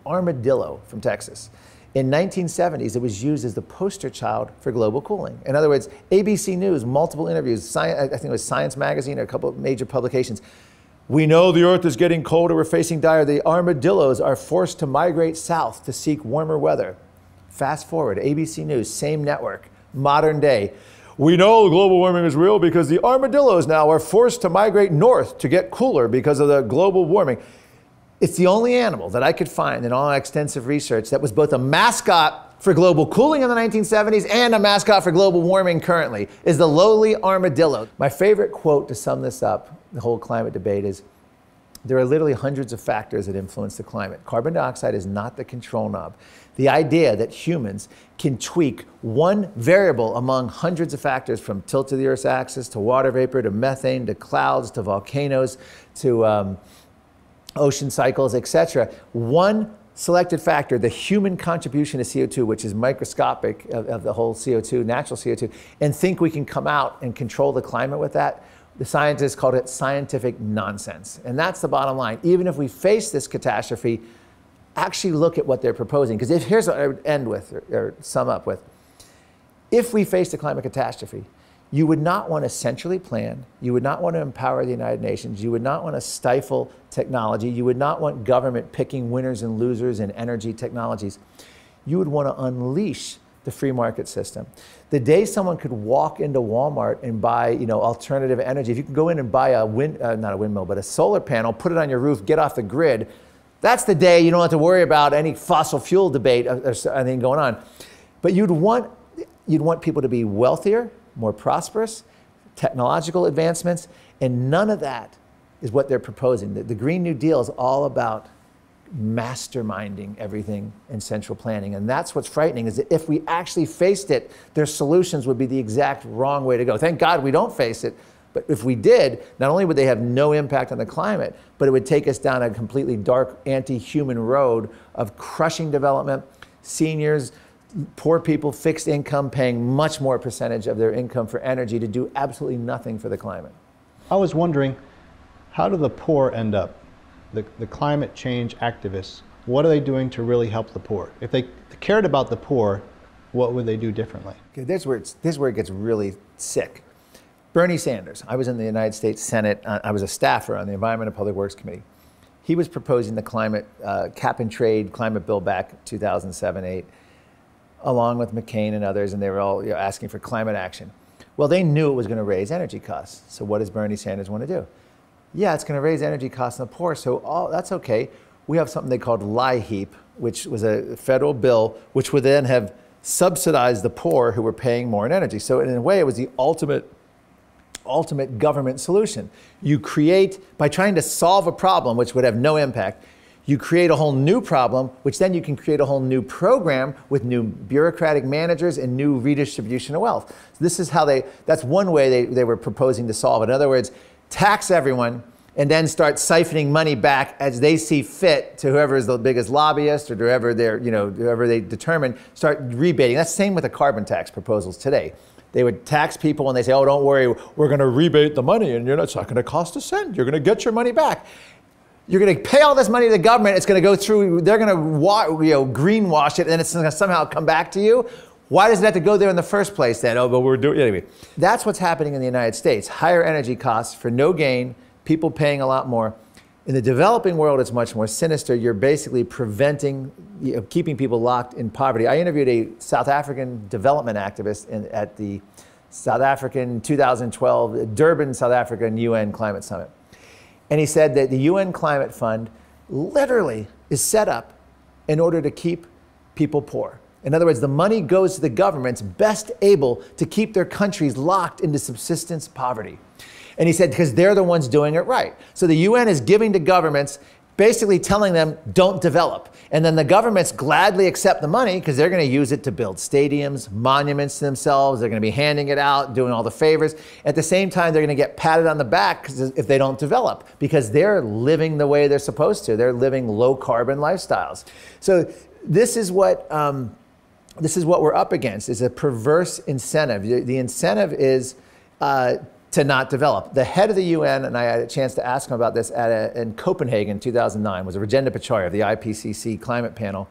armadillo from Texas. In 1970s, it was used as the poster child for global cooling. In other words, ABC News, multiple interviews, science, I think it was Science Magazine or a couple of major publications. We know the Earth is getting colder. We're facing dire. The armadillos are forced to migrate south to seek warmer weather. Fast forward, ABC News, same network, modern day. We know global warming is real because the armadillos now are forced to migrate north to get cooler because of the global warming. It's the only animal that I could find in all extensive research that was both a mascot for global cooling in the 1970s and a mascot for global warming currently is the lowly armadillo. My favorite quote to sum this up, the whole climate debate is there are literally hundreds of factors that influence the climate. Carbon dioxide is not the control knob. The idea that humans can tweak one variable among hundreds of factors from tilt of the Earth's axis to water vapor to methane to clouds to volcanoes to um, ocean cycles, etc. One selected factor, the human contribution to CO2, which is microscopic of, of, the whole CO2, natural CO2, and think we can come out and control the climate with that, the scientists called it scientific nonsense. And that's the bottom line. Even if we face this catastrophe, actually look at what they're proposing. Because here's what I would end with or, or sum up with. If we face a climate catastrophe, you would not want to centrally plan. You would not want to empower the United Nations. You would not want to stifle technology. You would not want government picking winners and losers in energy technologies. You would want to unleash the free market system. The day someone could walk into Walmart and buy, you know, alternative energy, if you can go in and buy a wind, uh, not a windmill, but a solar panel, put it on your roof, get off the grid, that's the day you don't have to worry about any fossil fuel debate or uh, uh, anything going on. But you'd want, you'd want people to be wealthier, more prosperous, technological advancements, and none of that is what they're proposing. The, the Green New Deal is all about masterminding everything and central planning. And that's what's frightening is that if we actually faced it, their solutions would be the exact wrong way to go. Thank God we don't face it. But if we did, not only would they have no impact on the climate, but it would take us down a completely dark, anti human road of crushing development, seniors, poor people, fixed income, paying much more percentage of their income for energy to do absolutely nothing for the climate. I was wondering, how do the poor end up? The, the climate change activists, what are they doing to really help the poor? If they cared about the poor, what would they do differently? Okay, this, where this is where it gets really sick. Bernie Sanders, I was in the United States Senate, uh, I was a staffer on the Environment and Public Works Committee. He was proposing the climate uh, cap and trade, climate bill back 2007 8 along with McCain and others, and they were all you know, asking for climate action. Well, they knew it was going to raise energy costs. So what does Bernie Sanders want to do? Yeah, it's going to raise energy costs in the poor, so all, that's okay. We have something they called LIHEAP, which was a federal bill, which would then have subsidized the poor who were paying more in energy. So in a way, it was the ultimate ultimate government solution. You create, by trying to solve a problem which would have no impact, you create a whole new problem, which then you can create a whole new program with new bureaucratic managers and new redistribution of wealth. So this is how they, that's one way they, they were proposing to solve it. In other words, tax everyone and then start siphoning money back as they see fit to whoever is the biggest lobbyist or whoever they're, you know, whoever they determine, start rebating. That's the same with the carbon tax proposals today. They would tax people and they say, oh, don't worry, we're going to rebate the money and you're not, it's not going to cost a cent. You're going to get your money back. You're going to pay all this money to the government. It's going to go through. They're going to you know, greenwash it, and it's going to somehow come back to you. Why does it have to go there in the first place then? Oh, but we're doing it anyway. That's what's happening in the United States. Higher energy costs for no gain, people paying a lot more. In the developing world, it's much more sinister. You're basically preventing, you know, keeping people locked in poverty. I interviewed a South African development activist in, at the South African 2012 Durban South African UN Climate Summit. And he said that the UN Climate Fund literally is set up in order to keep people poor. In other words, the money goes to the governments best able to keep their countries locked into subsistence poverty. And he said, because they're the ones doing it right. So the UN is giving to governments basically telling them, don't develop. And then the governments gladly accept the money because they're going to use it to build stadiums, monuments to themselves. They're going to be handing it out, doing all the favors. At the same time, they're going to get patted on the back if they don't develop because they're living the way they're supposed to. They're living low carbon lifestyles. So this is what. Um, this is what we're up against is a perverse incentive. The incentive is uh, to not develop. The head of the UN, and I had a chance to ask him about this at a, in Copenhagen 2009, was Rajendra Pachauri of the IPCC climate panel.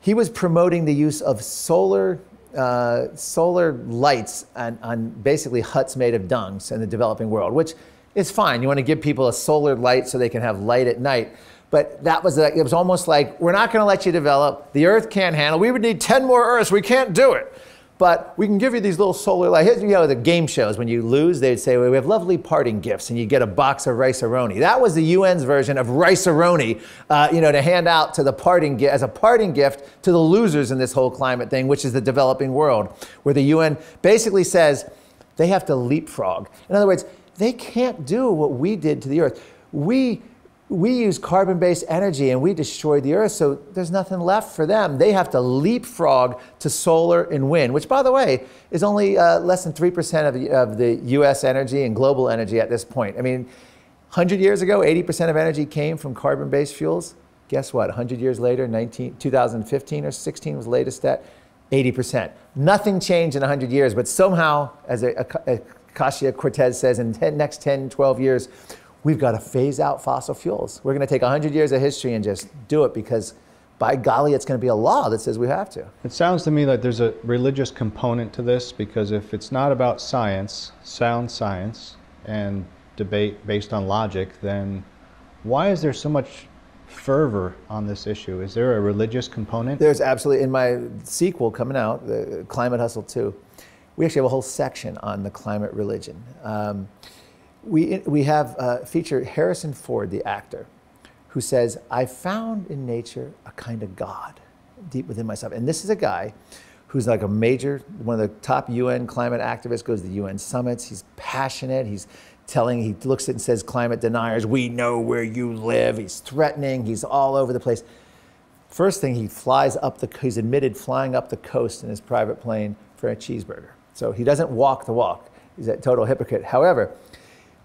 He was promoting the use of solar, uh, solar lights on, on basically huts made of dungs in the developing world, which is fine. You want to give people a solar light so they can have light at night. But that was it was almost like, we're not going to let you develop. The earth can't handle. We would need 10 more earths. We can't do it. But we can give you these little solar lights. You know, the game shows, when you lose, they'd say, well, we have lovely parting gifts, and you get a box of rice-a-roni. That was the UN's version of rice-a-roni, uh, you know, to hand out to the parting as a parting gift to the losers in this whole climate thing, which is the developing world, where the UN basically says they have to leapfrog. In other words, they can't do what we did to the earth. We we use carbon based energy and we destroy the earth, so there's nothing left for them. They have to leapfrog to solar and wind, which, by the way, is only uh, less than 3% of the, of the US energy and global energy at this point. I mean, 100 years ago, 80% of energy came from carbon based fuels. Guess what? 100 years later, 19, 2015 or 16 was the latest stat, 80%. Nothing changed in 100 years, but somehow, as a, Kasia Cortez says in 10, next 10, 12 years, we've got to phase out fossil fuels. We're going to take 100 years of history and just do it because, by golly, it's going to be a law that says we have to. It sounds to me like there's a religious component to this because if it's not about science, sound science, and debate based on logic, then why is there so much fervor on this issue? Is there a religious component? There's absolutely. In my sequel coming out, the Climate Hustle 2, we actually have a whole section on the climate religion. Um, we, we have a feature Harrison Ford, the actor, who says, I found in nature a kind of God deep within myself. And this is a guy who's like a major, one of the top UN climate activists, goes to the UN summits. He's passionate. He's telling, he looks at and says, climate deniers, we know where you live. He's threatening. He's all over the place. First thing, he flies up the, he's admitted flying up the coast in his private plane for a cheeseburger. So he doesn't walk the walk. He's a total hypocrite. However,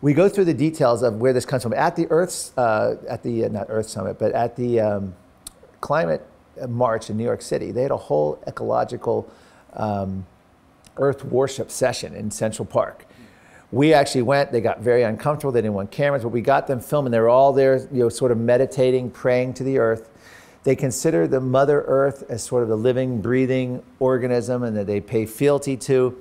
we go through the details of where this comes from at the Earth's, uh, at the uh, not Earth Summit, but at the um, climate uh, march in New York City. They had a whole ecological um, Earth worship session in Central Park. We actually went. They got very uncomfortable. They didn't want cameras, but we got them filming. They were all there, you know, sort of meditating, praying to the Earth. They consider the Mother Earth as sort of the living, breathing organism, and that they pay fealty to.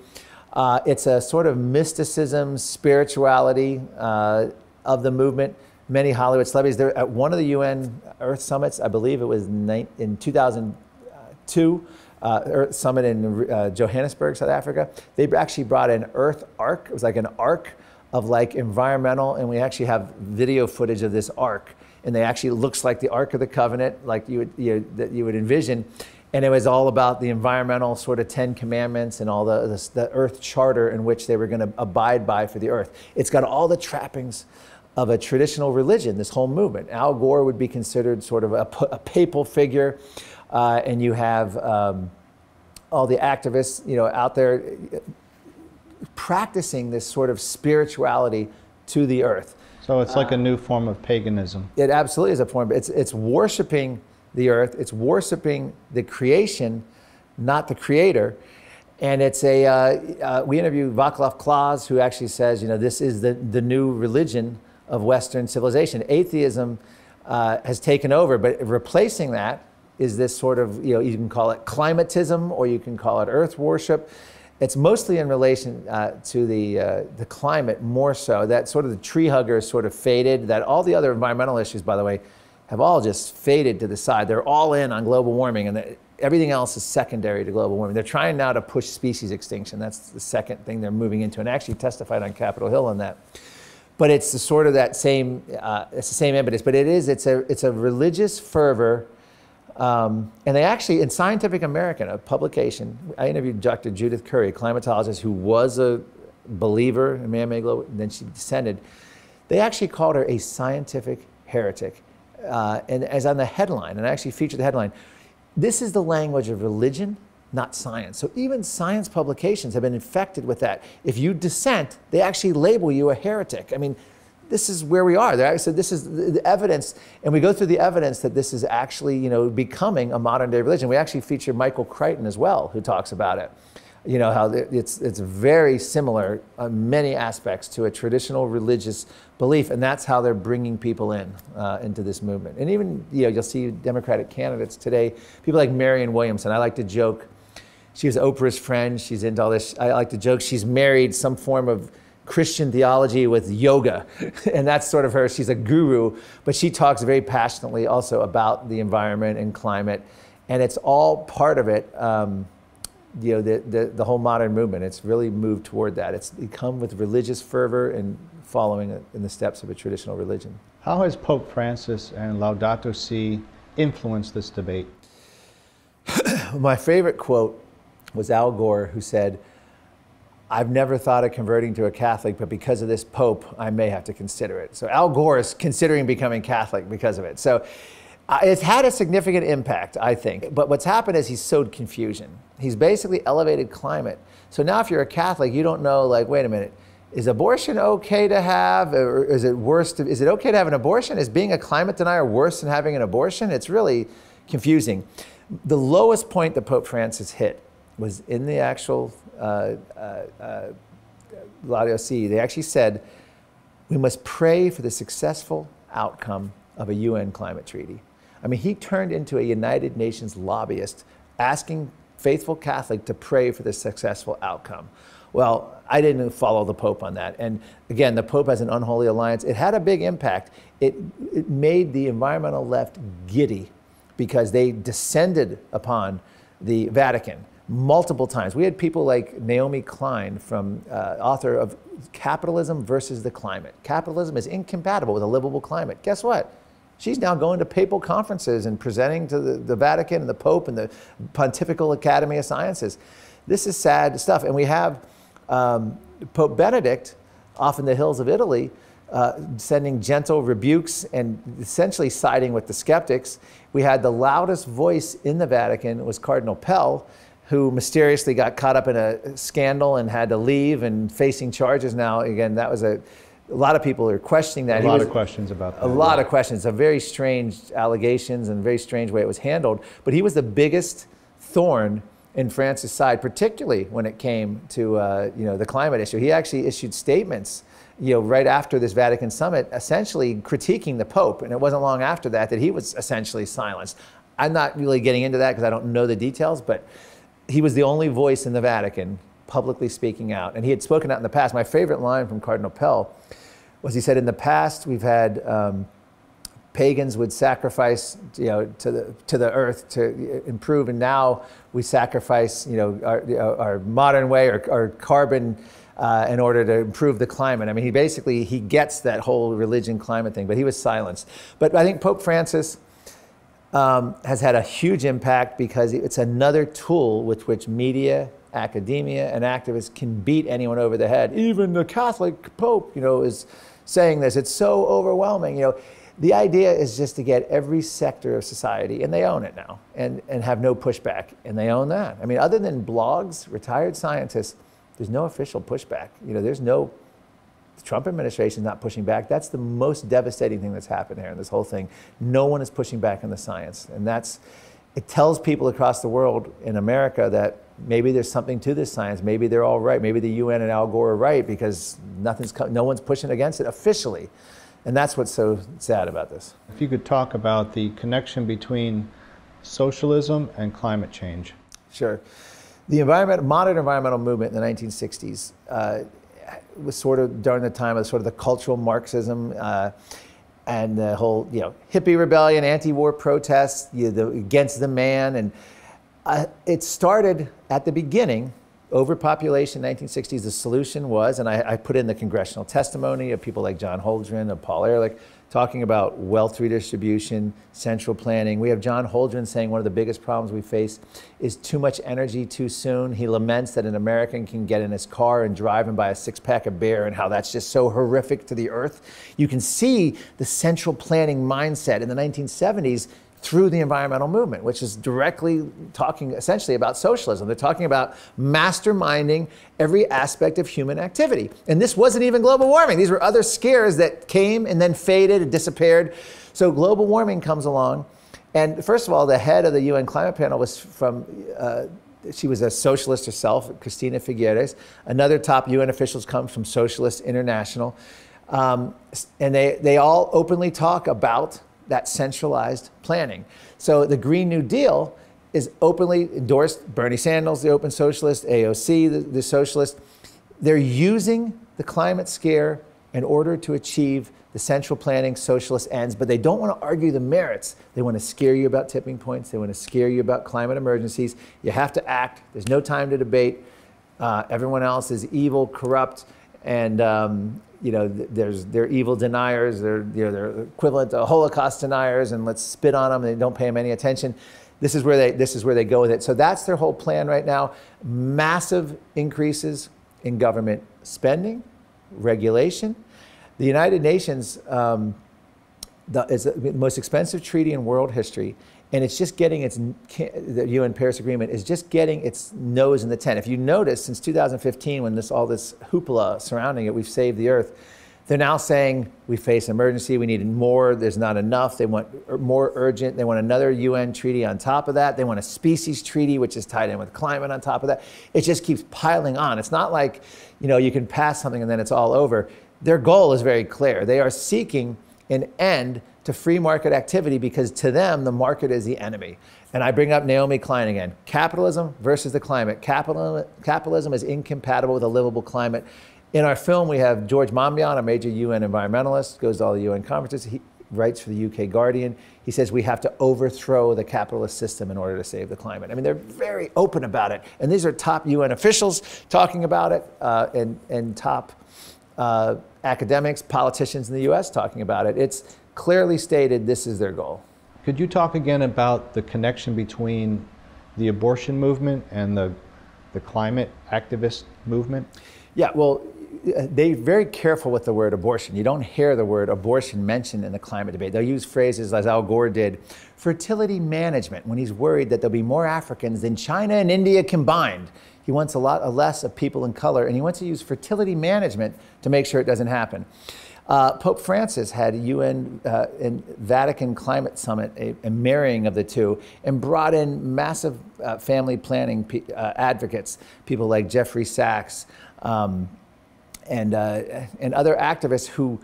Uh, it's a sort of mysticism, spirituality uh, of the movement. Many Hollywood celebrities. There at one of the UN Earth summits, I believe it was in 2002. Uh, Earth Summit in uh, Johannesburg, South Africa. They actually brought an Earth arc. It was like an arc of like environmental, and we actually have video footage of this arc. And they actually looks like the Ark of the Covenant, like you would, you, that you would envision and it was all about the environmental sort of Ten Commandments and all the, the, the earth charter in which they were going to abide by for the earth. It's got all the trappings of a traditional religion, this whole movement. Al Gore would be considered sort of a, a papal figure, uh, and you have um, all the activists, you know, out there uh, practicing this sort of spirituality to the earth. So it's like uh, a new form of paganism. It absolutely is a form. It's it's worshiping the earth. It's worshiping the creation, not the creator. And it's a, uh, uh, we interviewed Vaclav Klaus, who actually says, you know, this is the, the new religion of Western civilization. Atheism uh, has taken over, but replacing that is this sort of, you know, you can call it climatism or you can call it earth worship. It's mostly in relation uh, to the, uh, the climate more so. That sort of the tree hugger is sort of faded, that all the other environmental issues, by the way, have all just faded to the side. They're all in on global warming, and everything else is secondary to global warming. They're trying now to push species extinction. That's the second thing they're moving into, and I actually testified on Capitol Hill on that. But it's the sort of that same, uh, it's the same impetus. But it is, it's a, it's a religious fervor. Um, and they actually, in Scientific American, a publication, I interviewed Dr. Judith Curry, a climatologist who was a believer in man-made global, and then she descended. They actually called her a scientific heretic uh, and as on the headline, and I actually featured the headline. This is the language of religion, not science. So even science publications have been infected with that. If you dissent, they actually label you a heretic. I mean, this is where we are. There, so this is the evidence, and we go through the evidence that this is actually, you know, becoming a modern day religion. We actually feature Michael Crichton as well, who talks about it you know how it's it's very similar on many aspects to a traditional religious belief, and that's how they're bringing people in uh, into this movement. And even you know you'll see Democratic candidates today, people like Marion Williamson. I like to joke, she Oprah's friend. She's into all this. I like to joke she's married some form of Christian theology with yoga. and that's sort of her. She's a guru, but she talks very passionately also about the environment and climate. And it's all part of it. Um, you know, the, the, the, whole modern movement. It's really moved toward that. It's come with religious fervor and following in the steps of a traditional religion. How has Pope Francis and Laudato Si influenced this debate? My favorite quote was Al Gore, who said, I've never thought of converting to a Catholic, but because of this Pope, I may have to consider it. So Al Gore is considering becoming Catholic because of it. So uh, it's had a significant impact, I think. But what's happened is he's sowed confusion. He's basically elevated climate. So now, if you're a Catholic, you don't know, like, wait a minute, is abortion okay to have? Or is it worse? To, is it okay to have an abortion? Is being a climate denier worse than having an abortion? It's really confusing. The lowest point that Pope Francis hit was in the actual uh, uh, uh, Laudio Si. They actually said, we must pray for the successful outcome of a UN climate treaty. I mean, he turned into a United Nations lobbyist asking faithful Catholic to pray for the successful outcome. Well, I didn't follow the Pope on that. And again, the Pope has an unholy alliance. It had a big impact. It, it made the environmental left giddy because they descended upon the Vatican multiple times. We had people like Naomi Klein, from uh, author of Capitalism versus the Climate. Capitalism is incompatible with a livable climate. Guess what? She's now going to papal conferences and presenting to the, the Vatican and the Pope and the Pontifical Academy of Sciences. This is sad stuff. And we have um, Pope Benedict off in the hills of Italy uh, sending gentle rebukes and essentially siding with the skeptics. We had the loudest voice in the Vatican was Cardinal Pell, who mysteriously got caught up in a scandal and had to leave and facing charges now. Again, that was a a lot of people are questioning that. A he lot was, of questions about that. A lot yeah. of questions. A very strange allegations and very strange way it was handled. But he was the biggest thorn in France's side, particularly when it came to uh, you know the climate issue. He actually issued statements you know, right after this Vatican summit, essentially critiquing the Pope. And it wasn't long after that that he was essentially silenced. I'm not really getting into that because I don't know the details, but he was the only voice in the Vatican publicly speaking out. And he had spoken out in the past. My favorite line from Cardinal Pell was he said, In the past, we've had um, pagans would sacrifice you know, to, the, to the earth to improve, and now we sacrifice you know, our, our modern way or, or carbon. Uh, in order to improve the climate. I mean, he basically he gets that whole religion climate thing, but he was silenced. But I think Pope Francis um, has had a huge impact because it's another tool with which media academia and activists can beat anyone over the head. Even the Catholic Pope, you know, is saying this. It's so overwhelming. You know, the idea is just to get every sector of society, and they own it now, and, and have no pushback, and they own that. I mean, other than blogs, retired scientists, there's no official pushback. You know, there's no the Trump administration not pushing back. That's the most devastating thing that's happened here in this whole thing. No one is pushing back on the science, and that's it tells people across the world in America that maybe there's something to this science. Maybe they're all right. Maybe the UN and Al Gore are right because nothing's no one's pushing against it officially. And that's what's so sad about this. If you could talk about the connection between socialism and climate change. Sure. The environment, modern environmental movement in the 1960s uh, was sort of during the time of sort of the cultural Marxism. Uh, and the whole, you know, hippie rebellion, anti-war protests you know, the, against the man, and it started at the beginning overpopulation in the 1960s, the solution was, and I, I, put in the congressional testimony of people like John Holdren and Paul Ehrlich talking about wealth redistribution, central planning. We have John Holdren saying one of the biggest problems we face is too much energy too soon. He laments that an American can get in his car and drive and buy a six pack of beer and how that's just so horrific to the earth. You can see the central planning mindset in the 1970s through the environmental movement, which is directly talking essentially about socialism. They're talking about masterminding every aspect of human activity. And this wasn't even global warming, these were other scares that came and then faded and disappeared. So global warming comes along. And first of all, the head of the UN climate panel was from. Uh, she was a socialist herself, Cristina Figueres. Another top UN officials comes from Socialist International. Um, and they, they all openly talk about that centralized planning. So the Green New Deal is openly endorsed Bernie Sanders, the open socialist, AOC, the, the socialist. They're using the climate scare in order to achieve the central planning socialist ends, but they don't want to argue the merits. They want to scare you about tipping points. They want to scare you about climate emergencies. You have to act. There's no time to debate. Uh, everyone else is evil, corrupt, and um, you know, there's they're evil deniers, they're, you know, they're equivalent to Holocaust deniers, and let's spit on them and don't pay them any attention. This is where they this is where they go with it. So that's their whole plan right now. Massive increases in government spending, regulation. The United Nations. Um, the, it's the most expensive treaty in world history, and it's just getting its the UN Paris Agreement is just getting its nose in the tent. If you notice, since 2015, when this all this hoopla surrounding it, we've saved the Earth. They're now saying we face emergency, we need more, there's not enough, they want more urgent, they want another UN treaty on top of that, they want a species treaty, which is tied in with climate on top of that. It just keeps piling on. It's not like, you know, you can pass something and then it's all over. Their goal is very clear. They are seeking an end to free market activity because to them, the market is the enemy. And I bring up Naomi Klein again capitalism versus the climate. Capital, capitalism is incompatible with a livable climate. In our film, we have George Mambian, a major UN environmentalist, goes to all the UN conferences. He writes for the UK Guardian. He says we have to overthrow the capitalist system in order to save the climate. I mean, they're very open about it. And these are top UN officials talking about it uh, and, and top. Uh, academics, politicians in the US talking about it. It's clearly stated this is their goal. Could you talk again about the connection between the abortion movement and the, the climate activist movement? Yeah, well, they're very careful with the word abortion. You don't hear the word abortion mentioned in the climate debate. They'll use phrases as Al Gore did, fertility management, when he's worried that there'll be more Africans than China and India combined he wants a lot uh, less of people in color, and he wants to use fertility management to make sure it doesn't happen. Uh, Pope Francis had a UN uh, and Vatican climate summit, a, a, marrying of the two, and brought in massive uh, family planning pe uh, advocates, people like Jeffrey Sachs um, and, uh, and other activists who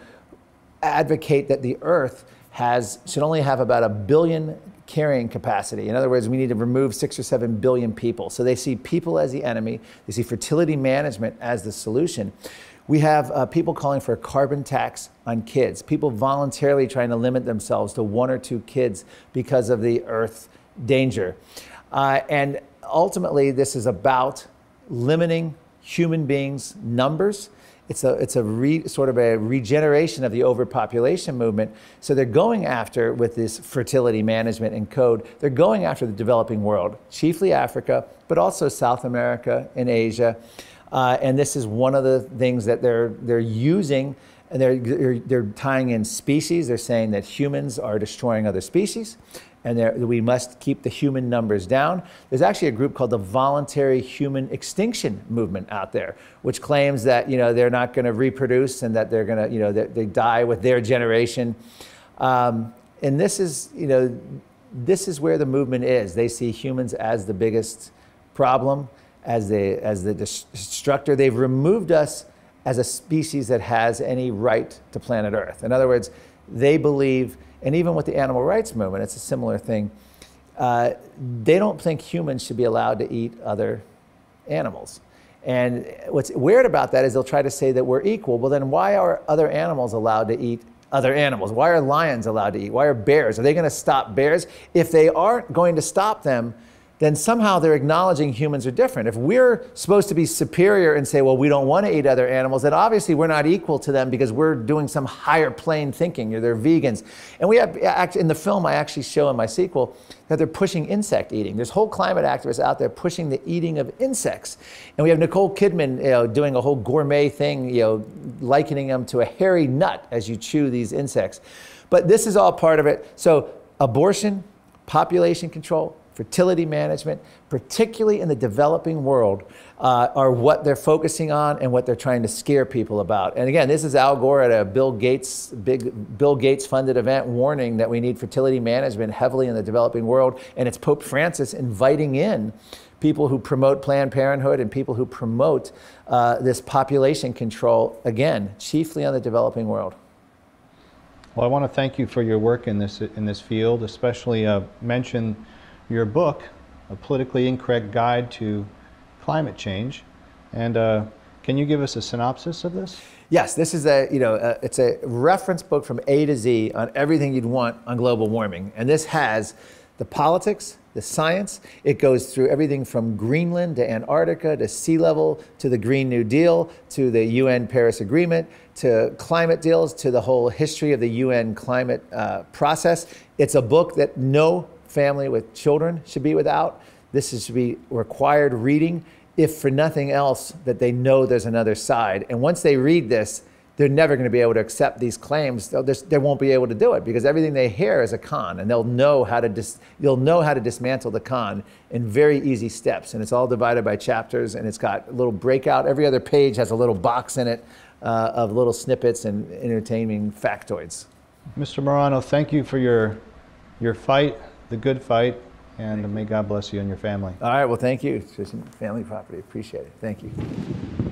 advocate that the earth has should only have about a billion carrying capacity. In other words, we need to remove six or seven billion people. So they see people as the enemy, they see fertility management as the solution. We have uh, people calling for a carbon tax on kids, people voluntarily trying to limit themselves to one or two kids because of the earth danger. Uh, and ultimately, this is about limiting human beings' numbers it's a, it's a re, sort of a regeneration of the overpopulation movement. So they're going after, with this fertility management and code, they're going after the developing world, chiefly Africa, but also South America and Asia. Uh, and this is one of the things that they're, they're using and they're, they're, they're, tying in species. They're saying that humans are destroying other species and we must keep the human numbers down. There's actually a group called the Voluntary Human Extinction Movement out there, which claims that you know they're not going to reproduce and that they're going to you know they, they, die with their generation. Um, and this is you know this is where the movement is. They see humans as the biggest problem, as the as the destructor. They've removed us as a species that has any right to planet Earth. In other words, they believe and even with the animal rights movement, it's a similar thing. Uh, they don't think humans should be allowed to eat other animals. And what's weird about that is they'll try to say that we're equal. Well, then why are other animals allowed to eat other animals? Why are lions allowed to eat? Why are bears? Are they going to stop bears? If they aren't going to stop them, then somehow they're acknowledging humans are different. If we're supposed to be superior and say, well, we don't want to eat other animals, then obviously we're not equal to them because we're doing some higher plane thinking. They're vegans. And we have, in the film, I actually show in my sequel that they're pushing insect eating. There's whole climate activists out there pushing the eating of insects. And we have Nicole Kidman you know, doing a whole gourmet thing, you know, likening them to a hairy nut as you chew these insects. But this is all part of it. So abortion, population control, fertility management, particularly in the developing world, uh, are what they're focusing on and what they're trying to scare people about. And again, this is Al Gore at a Bill Gates big Bill Gates funded event warning that we need fertility management heavily in the developing world, and it's Pope Francis inviting in people who promote Planned Parenthood and people who promote uh, this population control again, chiefly on the developing world. Well, I want to thank you for your work in this in this field, especially uh, mention your book, A Politically Incorrect Guide to Climate Change. And uh, can you give us a synopsis of this? Yes, this is a, you know, a, it's a reference book from A to Z on everything you'd want on global warming. And this has the politics, the science. It goes through everything from Greenland to Antarctica to sea level to the Green New Deal to the UN Paris Agreement to climate deals to the whole history of the UN climate uh, process. It's a book that no family with children should be without. This is to be required reading, if for nothing else, that they know there's another side. And once they read this, they're never going to be able to accept these claims. They'll just, they won't be able to do it because everything they hear is a con, and they'll know how to dis, you'll know how to dismantle the con in very easy steps. And it's all divided by chapters, and it's got a little breakout. Every other page has a little box in it uh, of little snippets and entertaining factoids. Mr. Morano, thank you for your your fight the good fight, and may God bless you and your family. All right. Well, thank you. It's just family property. Appreciate it. Thank you.